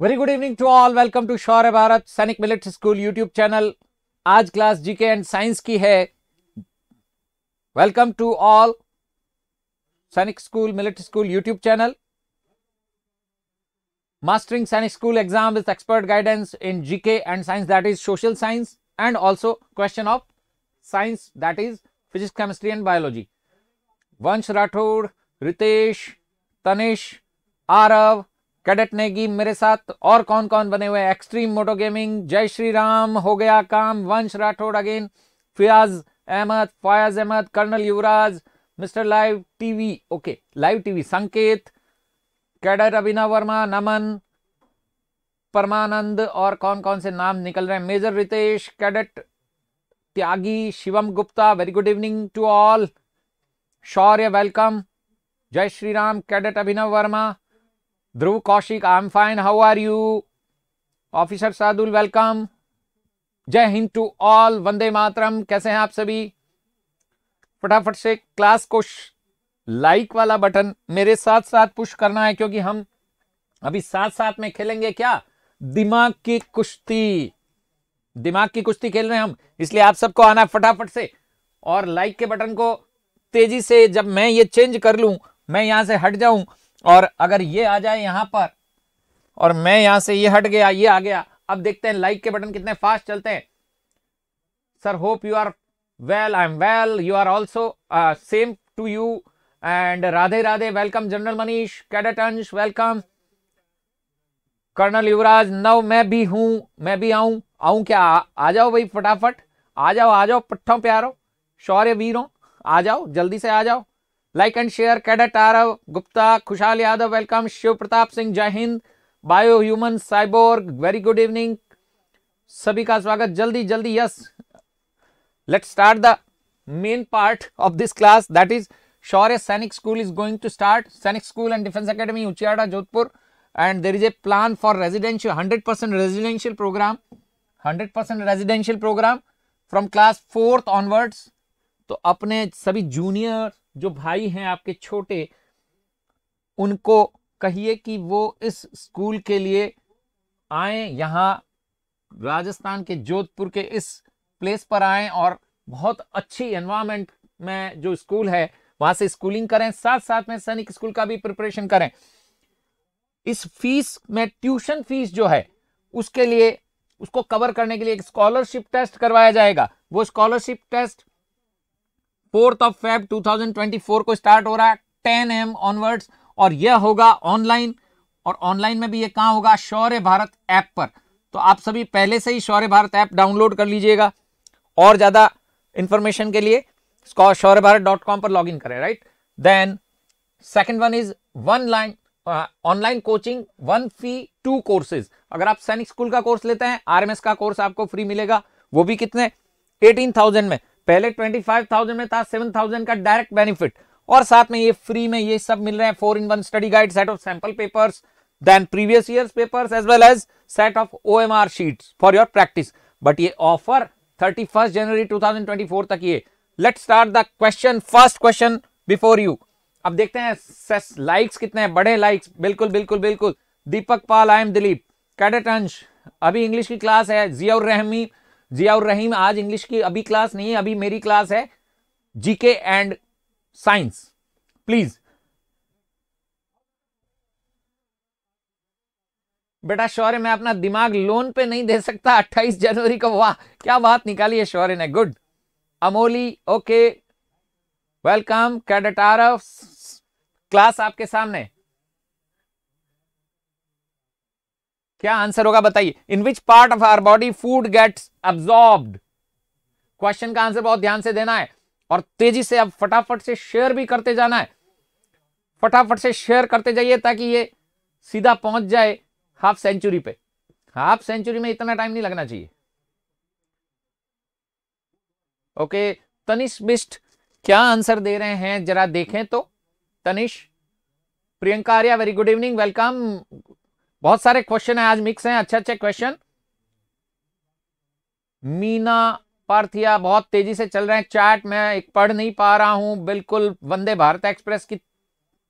Very good evening to all. Welcome to Shore Bharat Sonic Millet School YouTube channel. Aaj class GK and Science ki hai. Welcome to all Sonic School Military School YouTube channel. Mastering Sonic School exam with expert guidance in GK and Science that is social science and also question of science that is physics, chemistry and biology. Vansh Rathod, Ritesh, Tanish, Arav, cadet Negi मेरे साथ और कौन कौन बने हुए extreme मोटो gaming जय श्री राम हो गया काम Vansh Rathore again Fiyaz Ahmed Fayaz Ahmed colonel Yuvraj mister live TV okay live TV Sanket Kedar Abhinav Verma Naman Parmanand और कौन कौन से नाम निकल रहे हैं major Ritesh cadet Tyagi Shivam Gupta very good evening to all Shaurya welcome जय Shri Ram cadet Abhinav Verma Kaushik I am fine how are you officer Sadul, welcome जय हिंद टू ऑल वंदे मातरम कैसे हैं आप सभी फटाफट से क्लास को लाइक वाला बटन मेरे साथ साथ पुश करना है क्योंकि हम अभी साथ साथ में खेलेंगे क्या दिमाग की कुश्ती दिमाग की कुश्ती खेल रहे हैं हम इसलिए आप सबको आना है फटाफट से और लाइक के बटन को तेजी से जब मैं ये चेंज कर लूं मैं यहां से हट जाऊं और अगर ये आ जाए यहां पर और मैं यहाँ से ये हट गया ये आ गया अब देखते हैं लाइक के बटन कितने फास्ट चलते हैं sir hope you are well I am well you are also same to you and Radhe Radhe welcome general Manish cadet Ansh welcome colonel Yuvraj Nav मैं भी हूं मैं भी आऊं आऊं क्या आ, आ जाओ भाई फटाफट आ जाओ आ जाओ पट्ठों प्यारो शौर्य वीरों आ जाओ जल्दी से आ जाओ like and share cadet Aarav Gupta Khushhal Yadav welcome Shiv Pratap Singh जय Hind bio human cyborg very good evening सभी का स्वागत जल्दी जल्दी yes let start the main part of this class that is Shaurya Sainik school is going to start Sainik school and defence academy Uchiyada Jodhpur and there is a plan for residential hundred percent residential programme hundred percent residential programme from class fourth onwards तो अपने सभी junior जो भाई हैं आपके छोटे उनको कहिए कि वो इस स्कूल के लिए आए यहाँ राजस्थान के जोधपुर के इस प्लेस पर आए और बहुत अच्छी एनवायरमेंट में जो स्कूल है वहां से स्कूलिंग करें साथ साथ में सैनिक स्कूल का भी प्रिपरेशन करें इस फीस में ट्यूशन फीस जो है उसके लिए उसको कवर करने के लिए एक स्कॉलरशिप टेस्ट करवाया जाएगा वो scholarship test fourth of Feb 2024 को स्टार्ट हो रहा है 10 एम ऑनवर्ड्स और यह होगा ऑनलाइन और ऑनलाइन में भी यह कहाँ होगा शौर्य भारत ऐप पर तो आप सभी पहले से ही शौर्य भारत ऐप डाउनलोड कर लीजिएगा और ज़्यादा इंफॉर्मेशन के लिए शौर्य भारत डॉट कॉम पर लॉग इन करें right then second one is one line online coaching one fee two courses अगर आप सैनिक स्कूल का कोर्स लेते हैं आरएमएस का कोर्स आपको फ्री मिलेगा वो भी कितने एटीन थाउजेंड में पहले 25,000 में था 7,000 का डायरेक्ट बेनिफिट और साथ में ये फ्री में ये सब मिल रहे हैं four in one study guide set of sample papers then previous years papers as well as set of OMR sheets for your practice but ये ऑफर 31 जनवरी 2024 तक ये let start the question first question before you अब देखते हैं likes कितने हैं बड़े लाइक्स बिल्कुल बिल्कुल बिल्कुल Deepak Pal I am Dilip cadet Ansh अभी इंग्लिश की क्लास है जियाउर रहमी जियाउर रहीम आज इंग्लिश की अभी क्लास नहीं है अभी मेरी क्लास है जीके एंड साइंस प्लीज बेटा शौर्य मैं अपना दिमाग लोन पे नहीं दे सकता 28 जनवरी को वाह क्या बात निकाली है शौर्य ने good Amoli okay welcome cadet class आपके सामने क्या आंसर होगा बताइए in which part of our body food gets absorb question का आंसर बहुत ध्यान से देना है और तेजी से अब फटाफट से शेयर भी करते जाना है फटाफट से शेयर करते जाइए ताकि ये सीधा पहुंच जाए हाफ सेंचुरी पे हाफ सेंचुरी में इतना टाइम नहीं लगना चाहिए ओके तनिष बिस्ट क्या आंसर दे रहे हैं जरा देखें तो Tanish Priyanka Arya very good evening welcome बहुत सारे क्वेश्चन है आज मिक्स हैं अच्छे अच्छे क्वेश्चन मीना पार्थिया बहुत तेजी से चल रहे हैं चैट में एक पढ़ नहीं पा रहा हूं बिल्कुल वंदे भारत एक्सप्रेस की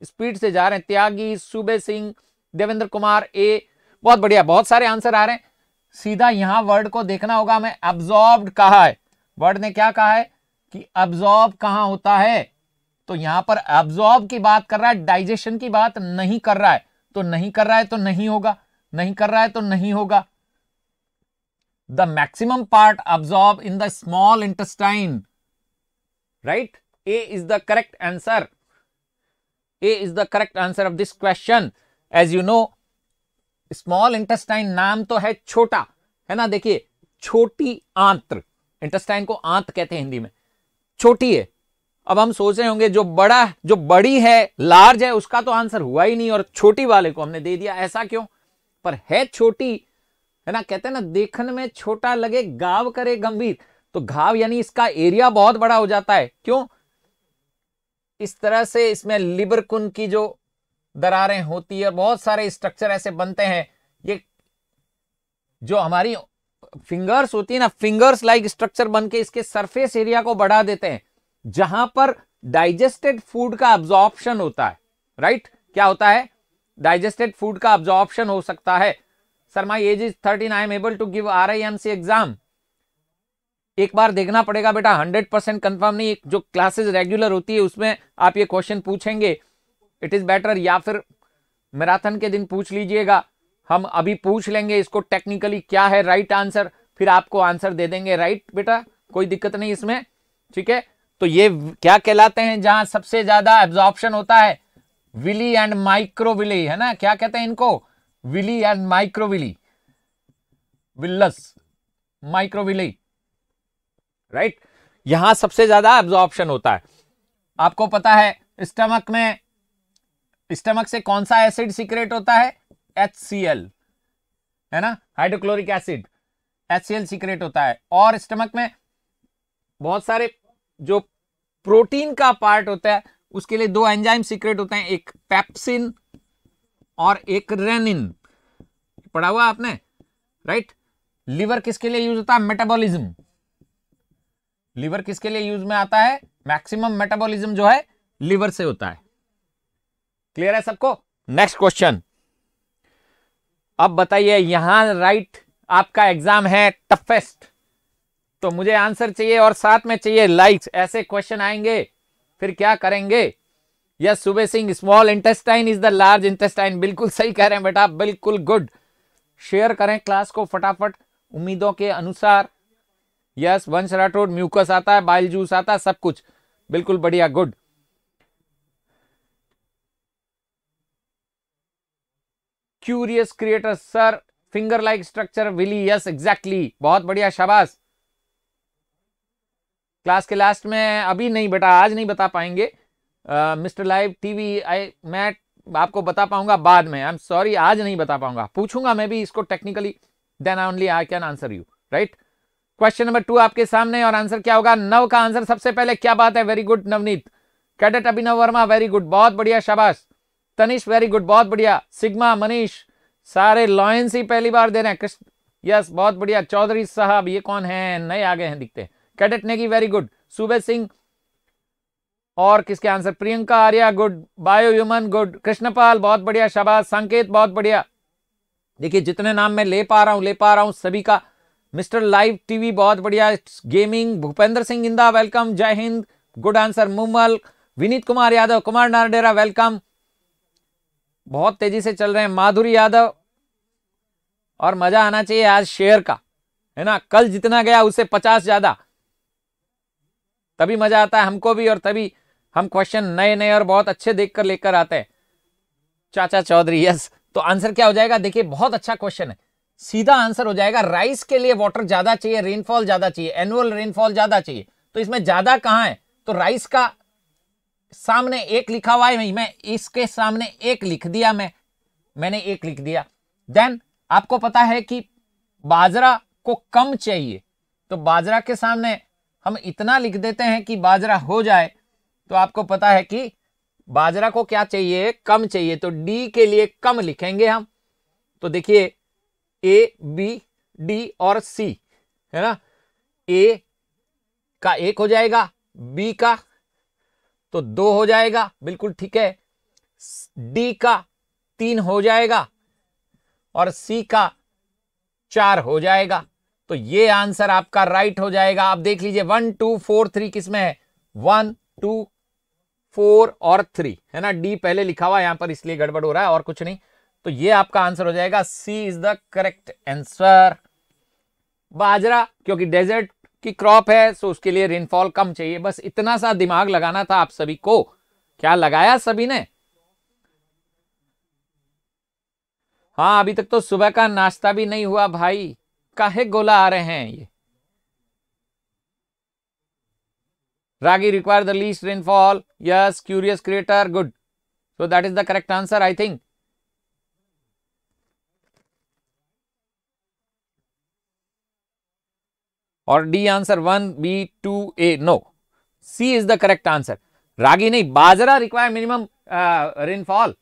स्पीड से जा रहे हैं त्यागी सुबे सिंह देवेंद्र कुमार ए बहुत बढ़िया बहुत सारे आंसर आ रहे हैं सीधा यहां वर्ड को देखना होगा हमें एब्जॉर्ब कहा है वर्ड ने क्या कहा है कि एब्जॉर्ब कहां होता है तो यहां पर एब्जॉर्ब की बात कर रहा है डाइजेशन की बात नहीं कर रहा है तो नहीं कर रहा है तो नहीं होगा नहीं कर रहा है तो नहीं होगा the maximum part absorb in the small intestine right A is the correct answer A is the correct answer of this question as you know small intestine नाम तो है छोटा है ना देखिए छोटी आंत्र इंटेस्टाइन को आंत कहते हैं हिंदी में छोटी है अब हम सोच रहे होंगे जो बड़ा जो बड़ी है लार्ज है उसका तो आंसर हुआ ही नहीं और छोटी वाले को हमने दे दिया ऐसा क्यों पर है छोटी है ना कहते हैं ना देखने में छोटा लगे गाव करे गंभीर तो घाव यानी इसका एरिया बहुत बड़ा हो जाता है क्यों इस तरह से इसमें लिबरकुन की जो दरारें होती है बहुत सारे स्ट्रक्चर ऐसे बनते हैं ये जो हमारी फिंगर्स होती है ना फिंगर्स लाइक स्ट्रक्चर बन के इसके सरफेस एरिया को बढ़ा देते हैं जहां पर डाइजेस्टेड फूड का ऑब्जॉर्प्शन होता है राइट right? क्या होता है डाइजेस्टेड फूड का ऑब्जॉर्प्शन हो सकता है sir my age is thirteen I am able to give R I M C exam एक बार देखना पड़ेगा बेटा हंड्रेड परसेंट कन्फर्म नहीं जो क्लासेज रेगुलर होती है उसमें आप ये क्वेश्चन पूछेंगे इट इज़ बेटर या फिर मैराथन के दिन पूछ लीजिएगा हम अभी पूछ लेंगे इसको टेक्निकली क्या है राइट right आंसर फिर आपको आंसर दे देंगे राइट right, बेटा कोई दिक्कत नहीं इसमें ठीक है तो ये क्या कहलाते हैं जहां सबसे ज्यादा एब्जॉर्प्शन होता है विली एंड माइक्रोविली है ना क्या कहते हैं इनको villi and microvilli villus microvilli right यहां सबसे ज्यादा एब्जॉर्प्शन होता है आपको पता है स्टमक में स्टमक से कौन सा एसिड सीक्रेट होता है एच है ना hydrochloric acid H C L secrete होता है और स्टमक में बहुत सारे जो प्रोटीन का पार्ट होता है उसके लिए दो एंजाइम सीक्रेट होते हैं एक पैप्सिन और एक रेनिन पढ़ा हुआ आपने राइट लीवर किसके लिए यूज होता है मेटाबॉलिज्म लीवर किसके लिए यूज में आता है मैक्सिमम मेटाबॉलिज्म जो है लीवर से होता है क्लियर है सबको नेक्स्ट क्वेश्चन अब बताइए यहां राइट आपका एग्जाम है टफेस्ट तो मुझे आंसर चाहिए और साथ में चाहिए लाइक्स ऐसे क्वेश्चन आएंगे फिर क्या करेंगे yes Subah Singh small intestine is the large intestine बिल्कुल सही कह रहे हैं बेटा बिल्कुल गुड शेयर करें क्लास को फटाफट उम्मीदों के अनुसार यस वंश राठौर म्यूकस आता है बाइल जूस आता है सब कुछ बिल्कुल बढ़िया good curious creator sir finger like structure villi yes exactly बहुत बढ़िया शाबाश क्लास के लास्ट में अभी नहीं बेटा आज नहीं बता पाएंगे मिस्टर लाइव टीवी आई मैं आपको बता पाऊंगा बाद में आई एम सॉरी आज नहीं बता पाऊंगा पूछूंगा मैं भी इसको technically then only I can answer you right question number two आपके सामने और आंसर क्या होगा नव का आंसर सबसे पहले क्या बात है very good Navneet cadet Abhinav Verma very good बहुत बढ़िया शाबाश तनिष वेरी गुड बहुत बढ़िया सिग्मा मनीष सारे लॉयंस ही पहली बार दे रहे हैं कृष्ण यस बहुत बढ़िया चौधरी साहब ये कौन है नए आ गए हैं दिखते हैं cadet Negi very good Sube Singh और किसके answer Priyanka Arya good bio human good Krishnapal बहुत बढ़िया शबाज संकेत बहुत बढ़िया देखिए जितने नाम मैं ले पा रहा हूँ ले पा रहा हूँ सभी का मिस्टर लाइव टीवी बहुत बढ़िया गेमिंग भूपेंद्र सिंह इंदा वेलकम जय Hind good answer Mumal Vineet Kumar Yadav Kumar Nardera welcome बहुत तेजी से चल रहे हैं माधुरी यादव और मजा आना चाहिए आज शेयर का है ना कल जितना गया उससे पचास ज्यादा तभी मजा आता है हमको भी और तभी हम क्वेश्चन नए नए और बहुत अच्छे देख कर लेकर आते हैं चाचा चौधरी यस तो आंसर क्या हो जाएगा देखिए बहुत अच्छा क्वेश्चन है सीधा आंसर हो जाएगा राइस के लिए वाटर ज्यादा चाहिए रेनफॉल ज्यादा चाहिए एनुअल रेनफॉल ज्यादा चाहिए तो इसमें ज्यादा कहाँ है तो राइस का सामने एक लिखा हुआ है मैं इसके सामने एक लिख दिया मैं मैंने एक लिख दिया देन आपको पता है कि बाजरा को कम चाहिए तो बाजरा के सामने हम इतना लिख देते हैं कि बाजरा हो जाए तो आपको पता है कि बाजरा को क्या चाहिए कम चाहिए तो डी के लिए कम लिखेंगे हम तो देखिए ए बी डी और सी है ना ए का एक हो जाएगा बी का तो दो हो जाएगा बिल्कुल ठीक है डी का तीन हो जाएगा और सी का चार हो जाएगा तो ये आंसर आपका राइट हो जाएगा आप देख लीजिए वन टू फोर थ्री किसमें है वन टू फोर और थ्री है ना डी पहले लिखा हुआ यहां पर इसलिए गड़बड़ हो रहा है और कुछ नहीं तो ये आपका आंसर हो जाएगा C is the correct answer बाजरा क्योंकि डेजर्ट की क्रॉप है सो उसके लिए रेनफॉल कम चाहिए बस इतना सा दिमाग लगाना था आप सभी को क्या लगाया सभी ने हाँ अभी तक तो सुबह का नाश्ता भी नहीं हुआ भाई काहे गोला आ रहे हैं ये ragi require the least rainfall yes curious creator good so that is the correct answer I think और D answer one B two A no C is the correct answer ragi नहीं bajra require minimum rainfall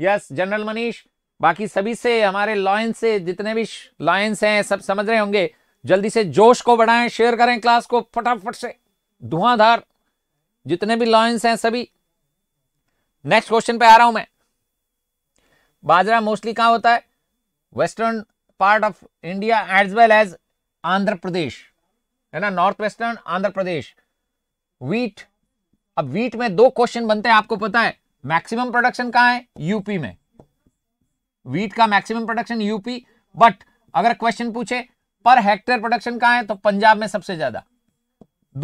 yes general Manish बाकी सभी से हमारे lions से जितने भी lions हैं सब समझ रहे होंगे जल्दी से जोश को बढ़ाएं शेयर करें क्लास को फटाफट से धुआंधार जितने भी लॉयंस हैं सभी नेक्स्ट क्वेश्चन पे आ रहा हूं मैं बाजरा मोस्टली कहां होता है western part of India as well as Andhra Pradesh है ना north western Andhra Pradesh wheat अब वीट में दो क्वेश्चन बनते हैं आपको पता है मैक्सिमम प्रोडक्शन कहां है यूपी में वीट का मैक्सिमम प्रोडक्शन यूपी बट अगर क्वेश्चन पूछे पर हेक्टेयर प्रोडक्शन कहा है तो पंजाब में सबसे ज्यादा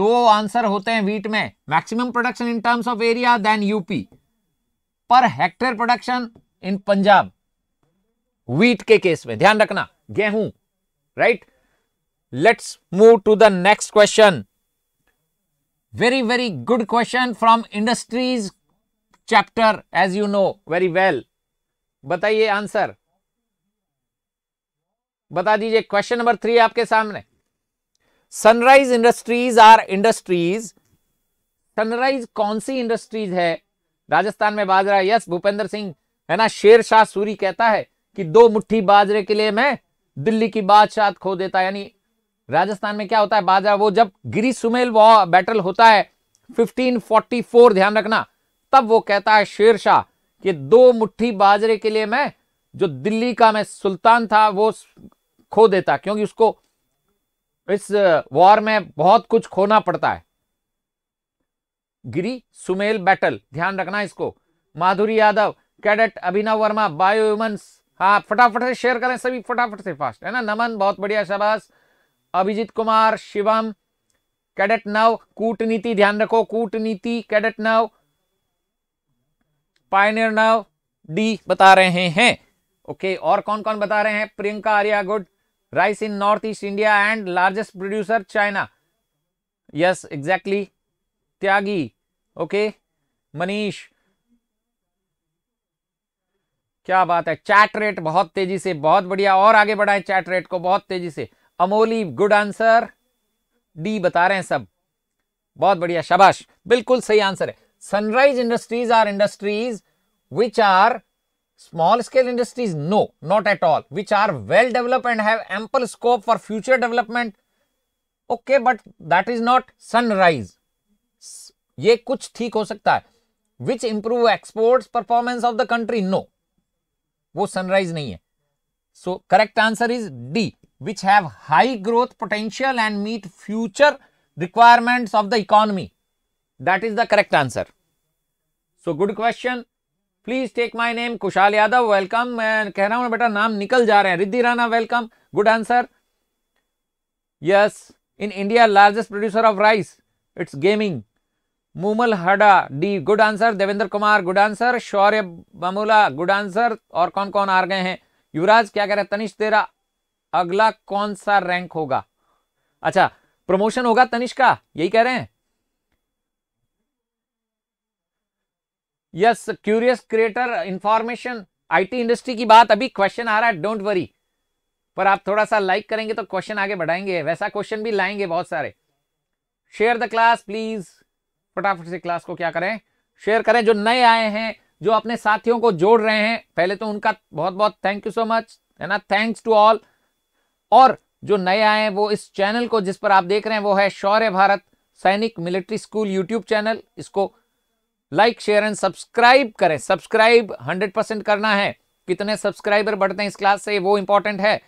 दो आंसर होते हैं वीट में maximum production in terms of area then UP per hectare production in Punjab wheat के केस में ध्यान रखना गेहूं right let's move to the next question very very good question from industries chapter as you know very well बताइए answer बता दीजिए question number three आपके सामने sunrise industries are industries sunrise कौन सी इंडस्ट्रीज है राजस्थान में बाजरा यस भूपेंद्र सिंह है ना शेर शाह सूरी कहता है कि दो मुट्ठी बाजरे के लिए मैं दिल्ली की बादशाह खो देता यानी राजस्थान में क्या होता है बाजरा वो जब गिरी सुमेल बैटल होता है 1544 ध्यान रखना तब वो कहता है शेर शाह कि दो मुट्ठी बाजरे के लिए मैं जो दिल्ली का मैं सुल्तान था वो खो देता क्योंकि उसको इस वॉर में बहुत कुछ खोना पड़ता है गिरी सुमेल बैटल ध्यान रखना इसको Madhuri Yadav cadet Abhinav Verma bio humans हाँ फटाफट से शेयर करें सभी फटाफट से फास्ट है ना नमन बहुत बढ़िया शाबाश अभिजीत कुमार शिवम कैडेट नव कूटनीति ध्यान रखो कूटनीति कैडेट नव पाइनियर नाव डी बता रहे हैं ओके और कौन कौन बता रहे हैं Priyanka Arya good rice in north east India and largest producer China yes exactly Tyagi okay Manish क्या बात है चैट रेट बहुत तेजी से बहुत बढ़िया और आगे बढ़ाए चैट रेट को बहुत तेजी से अमोली गुड आंसर डी बता रहे हैं सब बहुत बढ़िया शाबाश बिल्कुल सही आंसर है sunrise industries are industries which are small scale industries no not at all which are well developed and have ample scope for future development okay but that is not sunrise ye kuch theek ho sakta hai which improve exports performance of the country no wo sunrise nahi hai so correct answer is d which have high growth potential and meet future requirements of the economy that is the correct answer so good question please take my name Kushal Yadav welcome मैं कह रहा हूं बेटा नाम निकल जा रहे हैं Riddhi Rana welcome good answer yes in India largest producer of rice it's gaming Mumal Hada D good answer Devendra Kumar good answer Shaurya Bamula good answer और कौन कौन आ गए हैं युवराज क्या कह रहे हैं तनिष तेरा अगला कौन सा रैंक होगा अच्छा प्रमोशन होगा तनिष का यही कह रहे हैं yes curious creator information IT industry की बात अभी क्वेश्चन आ रहा है डोंट वरी पर आप थोड़ा सा लाइक करेंगे तो क्वेश्चन आगे बढ़ाएंगे वैसा क्वेश्चन भी लाएंगे बहुत सारे शेयर द क्लास प्लीज फटाफट से क्लास को क्या करें शेयर करें जो नए आए हैं जो अपने साथियों को जोड़ रहे हैं पहले तो उनका बहुत बहुत थैंक यू सो मच है ना थैंक्स टू ऑल और जो नए आए हैं वो इस चैनल को जिस पर आप देख रहे हैं वो है Shaurya Bharat Sainik military school YouTube channel इसको लाइक शेयर एंड सब्सक्राइब करें सब्सक्राइब हंड्रेड परसेंट करना है कितने सब्सक्राइबर बढ़ते हैं इस क्लास से वो इंपॉर्टेंट है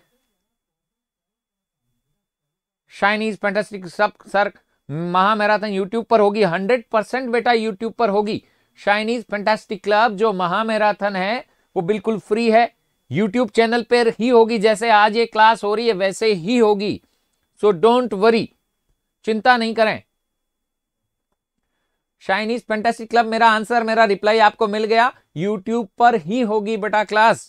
शाइनीज फैंटेस्टिक सब सर महामैराथन यूट्यूब पर होगी हंड्रेड परसेंट बेटा यूट्यूब पर होगी शाइनीज फैंटेस्टिक क्लब जो महामैराथन है वो बिल्कुल फ्री है यूट्यूब चैनल पर ही होगी जैसे आज ये क्लास हो रही है वैसे ही होगी सो डोंट वरी चिंता नहीं करें शाइनीज फैंटेसी क्लब मेरा आंसर मेरा रिप्लाई आपको मिल गया यूट्यूब पर ही होगी बेटा क्लास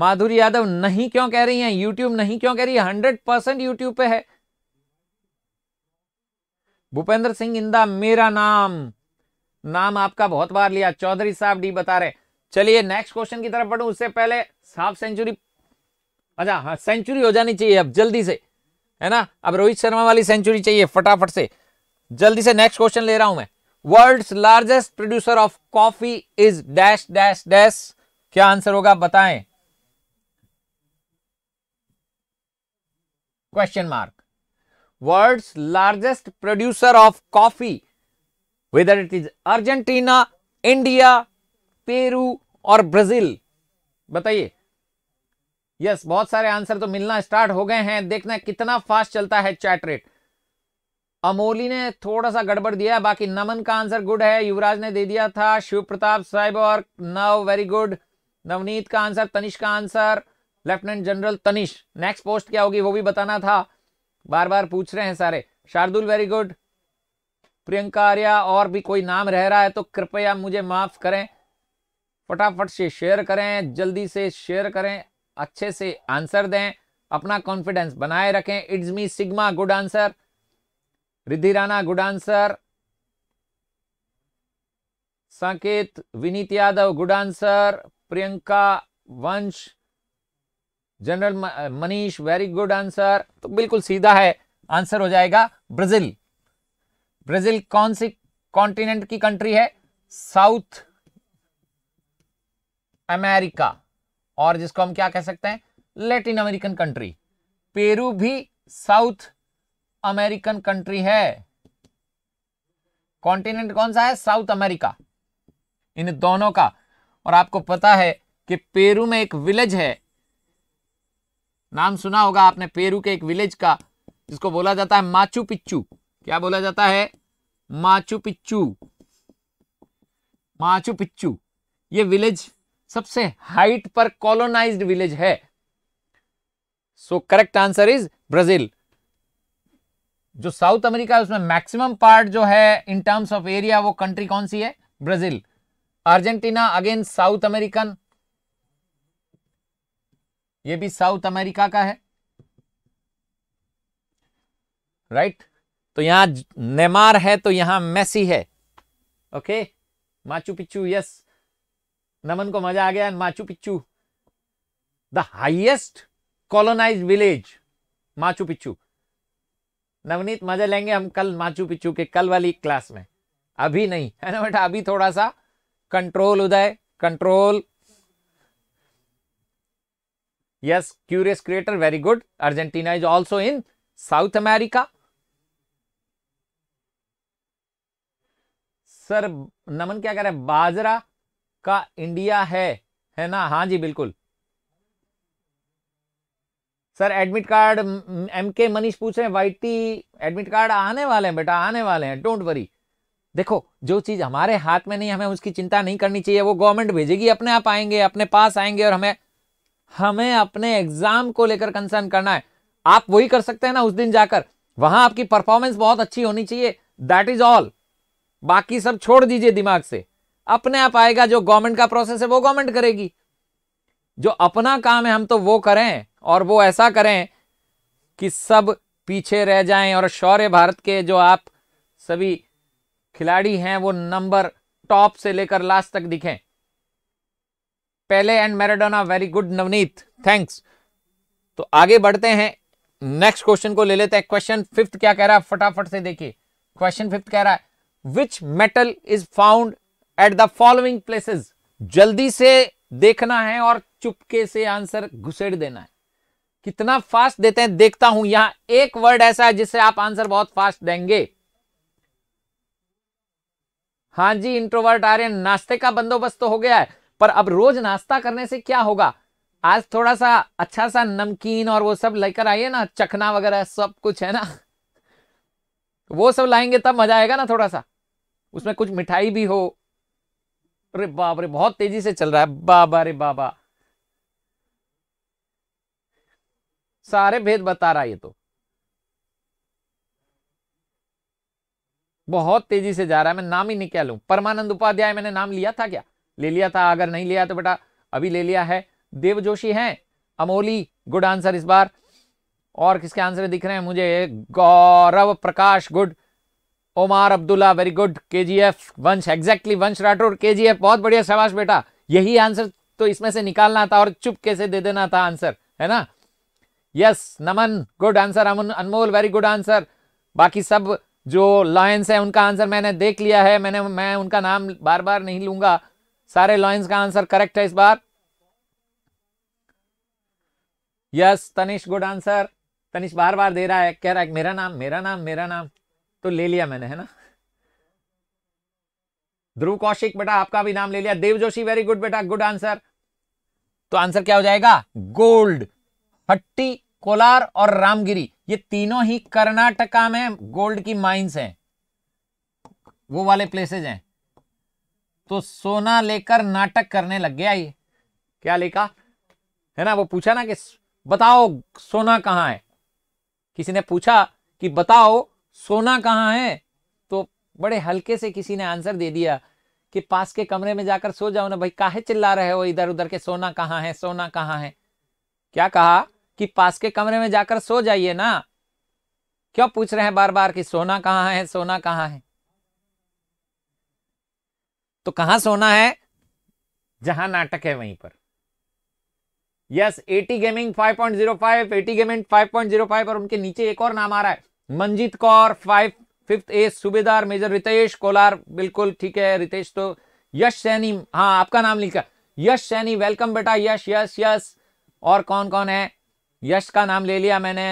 माधुरी यादव नहीं क्यों कह रही हैं यूट्यूब नहीं क्यों कह रही है हंड्रेड परसेंट यूट्यूब पे है भूपेंद्र सिंह इंदा मेरा नाम नाम आपका बहुत बार लिया चौधरी साहब डी बता रहे चलिए नेक्स्ट क्वेश्चन की तरफ बढ़ू उससे पहले हाफ सेंचुरी अच्छा हाँ सेंचुरी हो जानी चाहिए अब जल्दी से है ना अब रोहित शर्मा वाली सेंचुरी चाहिए फटाफट से जल्दी से नेक्स्ट क्वेश्चन ले रहा हूं मैं world largest producer of coffee is dash dash dash क्या आंसर होगा बताएं question mark world largest producer of coffee whether it is Argentina India Peru और ब्राजील बताइए यस yes, बहुत सारे आंसर तो मिलना स्टार्ट हो गए हैं देखना कितना फास्ट चलता है चैट रेट अमोली ने थोड़ा सा गड़बड़ दिया बाकी नमन का आंसर गुड है युवराज ने दे दिया था शिव प्रताप साहब और नव वेरी गुड नवनीत का आंसर तनिष का answer lieutenant general Tanish next post क्या होगी वो भी बताना था बार बार पूछ रहे हैं सारे शार्दुल वेरी गुड प्रियंका आर्या और भी कोई नाम रह रहा है तो कृपया मुझे माफ करें फटाफट से शेयर करें जल्दी से शेयर करें अच्छे से आंसर दें अपना कॉन्फिडेंस बनाए रखें it's me sigma good answer Riddhi Rana good answer Sanket Vineet Yadav good answer Priyanka Vansh general Manish very good answer तो बिल्कुल सीधा है आंसर हो जाएगा ब्राजील ब्राजील कौन सी कॉन्टिनेंट की कंट्री है साउथ अमेरिका और जिसको हम क्या कह सकते हैं लैटिन अमेरिकन कंट्री पेरू भी साउथ अमेरिकन कंट्री है कॉन्टिनेंट कौन सा है साउथ अमेरिका इन दोनों का और आपको पता है कि पेरू में एक विलेज है नाम सुना होगा आपने पेरू के एक विलेज का जिसको बोला जाता है माचू पिच्चू क्या बोला जाता है माचू पिच्चू माचू पिच्चू ये विलेज सबसे हाइट पर कॉलोनाइज्ड विलेज है so correct answer is Brazil जो साउथ अमेरिका है उसमें मैक्सिमम पार्ट जो है इन टर्म्स ऑफ एरिया वो कंट्री कौन सी है Brazil Argentina again South American ये भी साउथ अमेरिका का है राइट right? तो यहां नेमार है तो यहां मेसी है okay Machu Picchu yes Naman को मजा आ गया Machu Picchu the highest colonise village Machu Picchu Navneet मजा लेंगे हम कल माचू पिचू के कल वाली क्लास में अभी नहीं है ना बेटा अभी थोड़ा सा control Uday control yes curious creator very good Argentina is also in South America sir Naman क्या कह रहे हैं बाजरा का इंडिया है है ना हाँ जी बिल्कुल सर एडमिट कार्ड एम के मनीष पूछ रहे हैं वाई टी एडमिट कार्ड आने वाले हैं बेटा आने वाले हैं डोंट वरी देखो जो चीज़ हमारे हाथ में नहीं हमें उसकी चिंता नहीं करनी चाहिए वो गवर्नमेंट भेजेगी अपने आप आएंगे अपने पास आएंगे और हमें हमें अपने एग्जाम को लेकर कंसर्न करना है आप वही कर सकते हैं ना उस दिन जाकर वहां आपकी परफॉर्मेंस बहुत अच्छी होनी चाहिए दैट इज ऑल बाकी सब छोड़ दीजिए दिमाग से अपने आप आएगा जो गवर्नमेंट का प्रोसेस है वो गवर्नमेंट करेगी जो अपना काम है हम तो वो करें और वो ऐसा करें कि सब पीछे रह जाएं और शौर्य भारत के जो आप सभी खिलाड़ी हैं वो नंबर टॉप से लेकर लास्ट तक दिखें पहले and Maradona very good Navneet thanks तो आगे बढ़ते हैं नेक्स्ट क्वेश्चन को ले लेते हैं क्वेश्चन फिफ्थ क्या कह रहा है फटाफट से देखिए क्वेश्चन फिफ्थ कह रहा है which metal is found at the following places जल्दी से देखना है और चुपके से आंसर घुसेड़ देना है कितना फास्ट देते हैं देखता हूं यहां एक वर्ड ऐसा है जिससे आप आंसर बहुत फास्ट देंगे हाँ जी इंट्रोवर्ट हैं नाश्ते का बंदोबस्त तो हो गया है पर अब रोज नाश्ता करने से क्या होगा आज थोड़ा सा अच्छा सा नमकीन और वो सब लेकर आइए ना चखना वगैरह सब कुछ है ना वो सब लाएंगे तब मजा आएगा ना थोड़ा सा उसमें कुछ मिठाई भी हो अरे बाप रे बहुत तेजी से चल रहा है बाबा रे बाबा सारे भेद बता रहा है ये तो बहुत तेजी से जा रहा है मैं नाम ही नहीं कह लू परमानंद उपाध्याय मैंने नाम लिया था क्या ले लिया था अगर नहीं लिया तो बेटा अभी ले लिया है देव जोशी है अमोली गुड आंसर इस बार और किसके आंसर दिख रहे हैं मुझे Gaurav Prakash good Omar Abdullah very good K G F वंश एग्जैक्टली वंश राठौर के जी एफ बहुत बढ़िया शाबाश बेटा यही आंसर तो इसमें से निकालना था और चुप कैसे दे देना था आंसर है ना yes Naman good answer Aman Anmol very good answer बाकी सब जो लॉयंस है उनका आंसर मैंने देख लिया है मैंने मैं उनका नाम बार बार नहीं लूंगा सारे लॉयंस का आंसर करेक्ट है इस बार yes Tanish good answer Tanish बार बार दे रहा है कह रहा है मेरा नाम मेरा नाम मेरा नाम तो ले लिया मैंने है ना ध्रुव कौशिक बेटा आपका भी नाम ले लिया देव जोशी वेरी गुड बेटा गुड आंसर तो आंसर क्या हो जाएगा गोल्ड हट्टी कोलार और रामगिरी ये तीनों ही कर्नाटका में गोल्ड की माइंस हैं वो वाले प्लेसेज हैं तो सोना लेकर नाटक करने लग गया ये क्या लिखा है ना वो पूछा ना कि बताओ सोना कहाँ है किसी ने पूछा कि बताओ सोना कहाँ है तो बड़े हल्के से किसी ने आंसर दे दिया कि पास के कमरे में जाकर सो जाओ ना भाई काहे चिल्ला रहे हो इधर उधर के सोना कहाँ है सोना कहाँ है क्या कहा कि पास के कमरे में जाकर सो जाइए ना क्यों पूछ रहे हैं बार बार कि सोना कहाँ है सोना कहाँ है तो कहां सोना है जहां नाटक है वहीं पर yes AT gaming 5.05 AT gaming 5.05 और उनके नीचे एक और नाम आ रहा है Manjeet Kaur five fifth A Subedar major Ritesh Kolar बिल्कुल ठीक है रितेश तो यश सैनी हाँ आपका नाम लिखा यश सैनी वेलकम बेटा यश यश यश और कौन कौन है यश का नाम ले लिया मैंने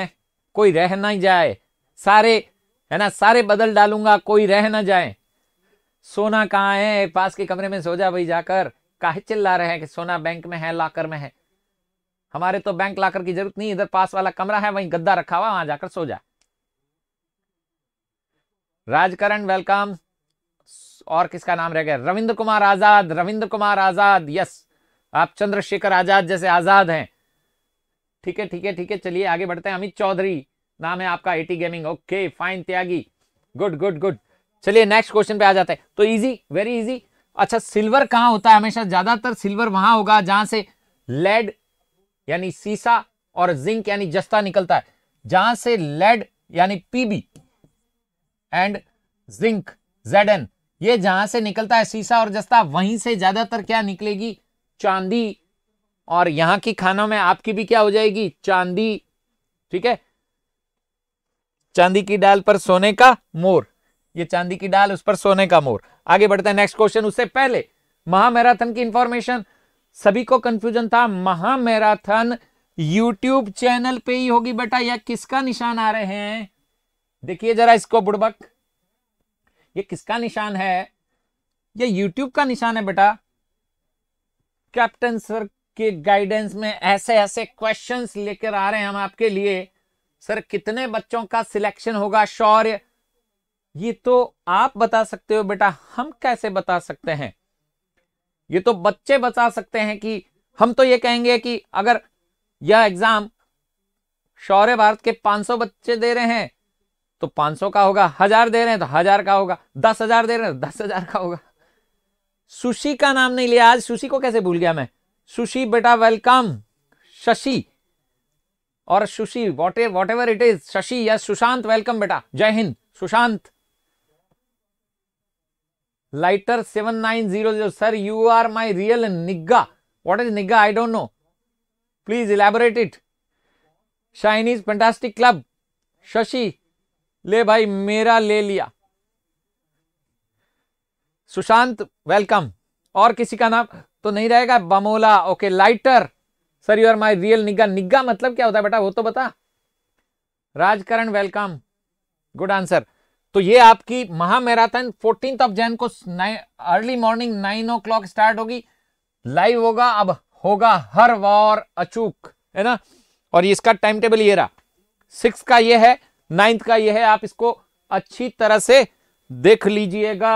कोई रह ना जाए सारे है ना सारे बदल डालूंगा कोई रह ना जाए सोना कहाँ है पास के कमरे में सो जा भाई जाकर काहे चिल्ला रहे हैं कि सोना बैंक में है लाकर में है हमारे तो बैंक लाकर की जरूरत नहीं इधर पास वाला कमरा है वहीं गद्दा रखा हुआ वहां जाकर सो जा राजकरण वेलकम और किसका नाम रह गया रविंद्र कुमार आजाद रविंद्र कुमार आजाद यस आप चंद्रशेखर आजाद जैसे आजाद हैं ठीक है ठीक है ठीक है चलिए आगे बढ़ते हैं अमित चौधरी नाम है आपका AT gaming okay fine Tyagi good good good चलिए नेक्स्ट क्वेश्चन पे आ जाते हैं तो इजी वेरी इजी अच्छा सिल्वर कहाँ होता है हमेशा ज्यादातर सिल्वर वहां होगा जहां से लेड यानी सीसा और जिंक यानी जस्ता निकलता है जहां से लेड यानी PB and zinc Z N ये जहां से निकलता है सीसा और जस्ता वहीं से ज्यादातर क्या निकलेगी चांदी और यहां की खानों में आपकी भी क्या हो जाएगी चांदी ठीक है चांदी की डाल पर सोने का मोर ये चांदी की डाल उस पर सोने का मोर आगे बढ़ते हैं नेक्स्ट क्वेश्चन उससे पहले महामैराथन की इंफॉर्मेशन सभी को कंफ्यूजन था महामैराथन यूट्यूब चैनल पे ही होगी बेटा या किसका निशान आ रहे हैं देखिए जरा इसको बुड़बक ये किसका निशान है ये यूट्यूब का निशान है बेटा कैप्टन सर के गाइडेंस में ऐसे ऐसे क्वेश्चंस लेकर आ रहे हैं हम आपके लिए सर कितने बच्चों का सिलेक्शन होगा शौर्य ये तो आप बता सकते हो बेटा हम कैसे बता सकते हैं ये तो बच्चे बता सकते हैं कि हम तो ये कहेंगे कि अगर यह एग्जाम शौर्य भारत के 500 बच्चे दे रहे हैं तो 500 का होगा हजार दे रहे हैं तो हजार का होगा दस हजार दे रहे हैं तो दस हजार का होगा सुशी का नाम नहीं लिया आज सुशी को कैसे भूल गया मैं सुशी बेटा वेलकम शशि और Sushi what whatever it is Shashi या सुशांत वेलकम बेटा जय हिंद Sushant lighter seven nine zero zero sir you are my real nigga what is nigga I don't know please elaborate it shinies fantastic club Shashi ले भाई मेरा ले लिया सुशांत वेलकम और किसी का नाम तो नहीं रहेगा Bamola okay lighter sir you are my real nigga nigga मतलब क्या होता है बेटा वो तो बता राजकरण वेलकम गुड आंसर तो ये आपकी महामैराथन फोर्टीन ऑफ जैन को early morning nine o'clock start होगी लाइव होगा अब होगा हर वॉर अचूक है ना और इसका टाइम टेबल ये रहा सिक्स का ये है नाइन्थ का यह है आप इसको अच्छी तरह से देख लीजिएगा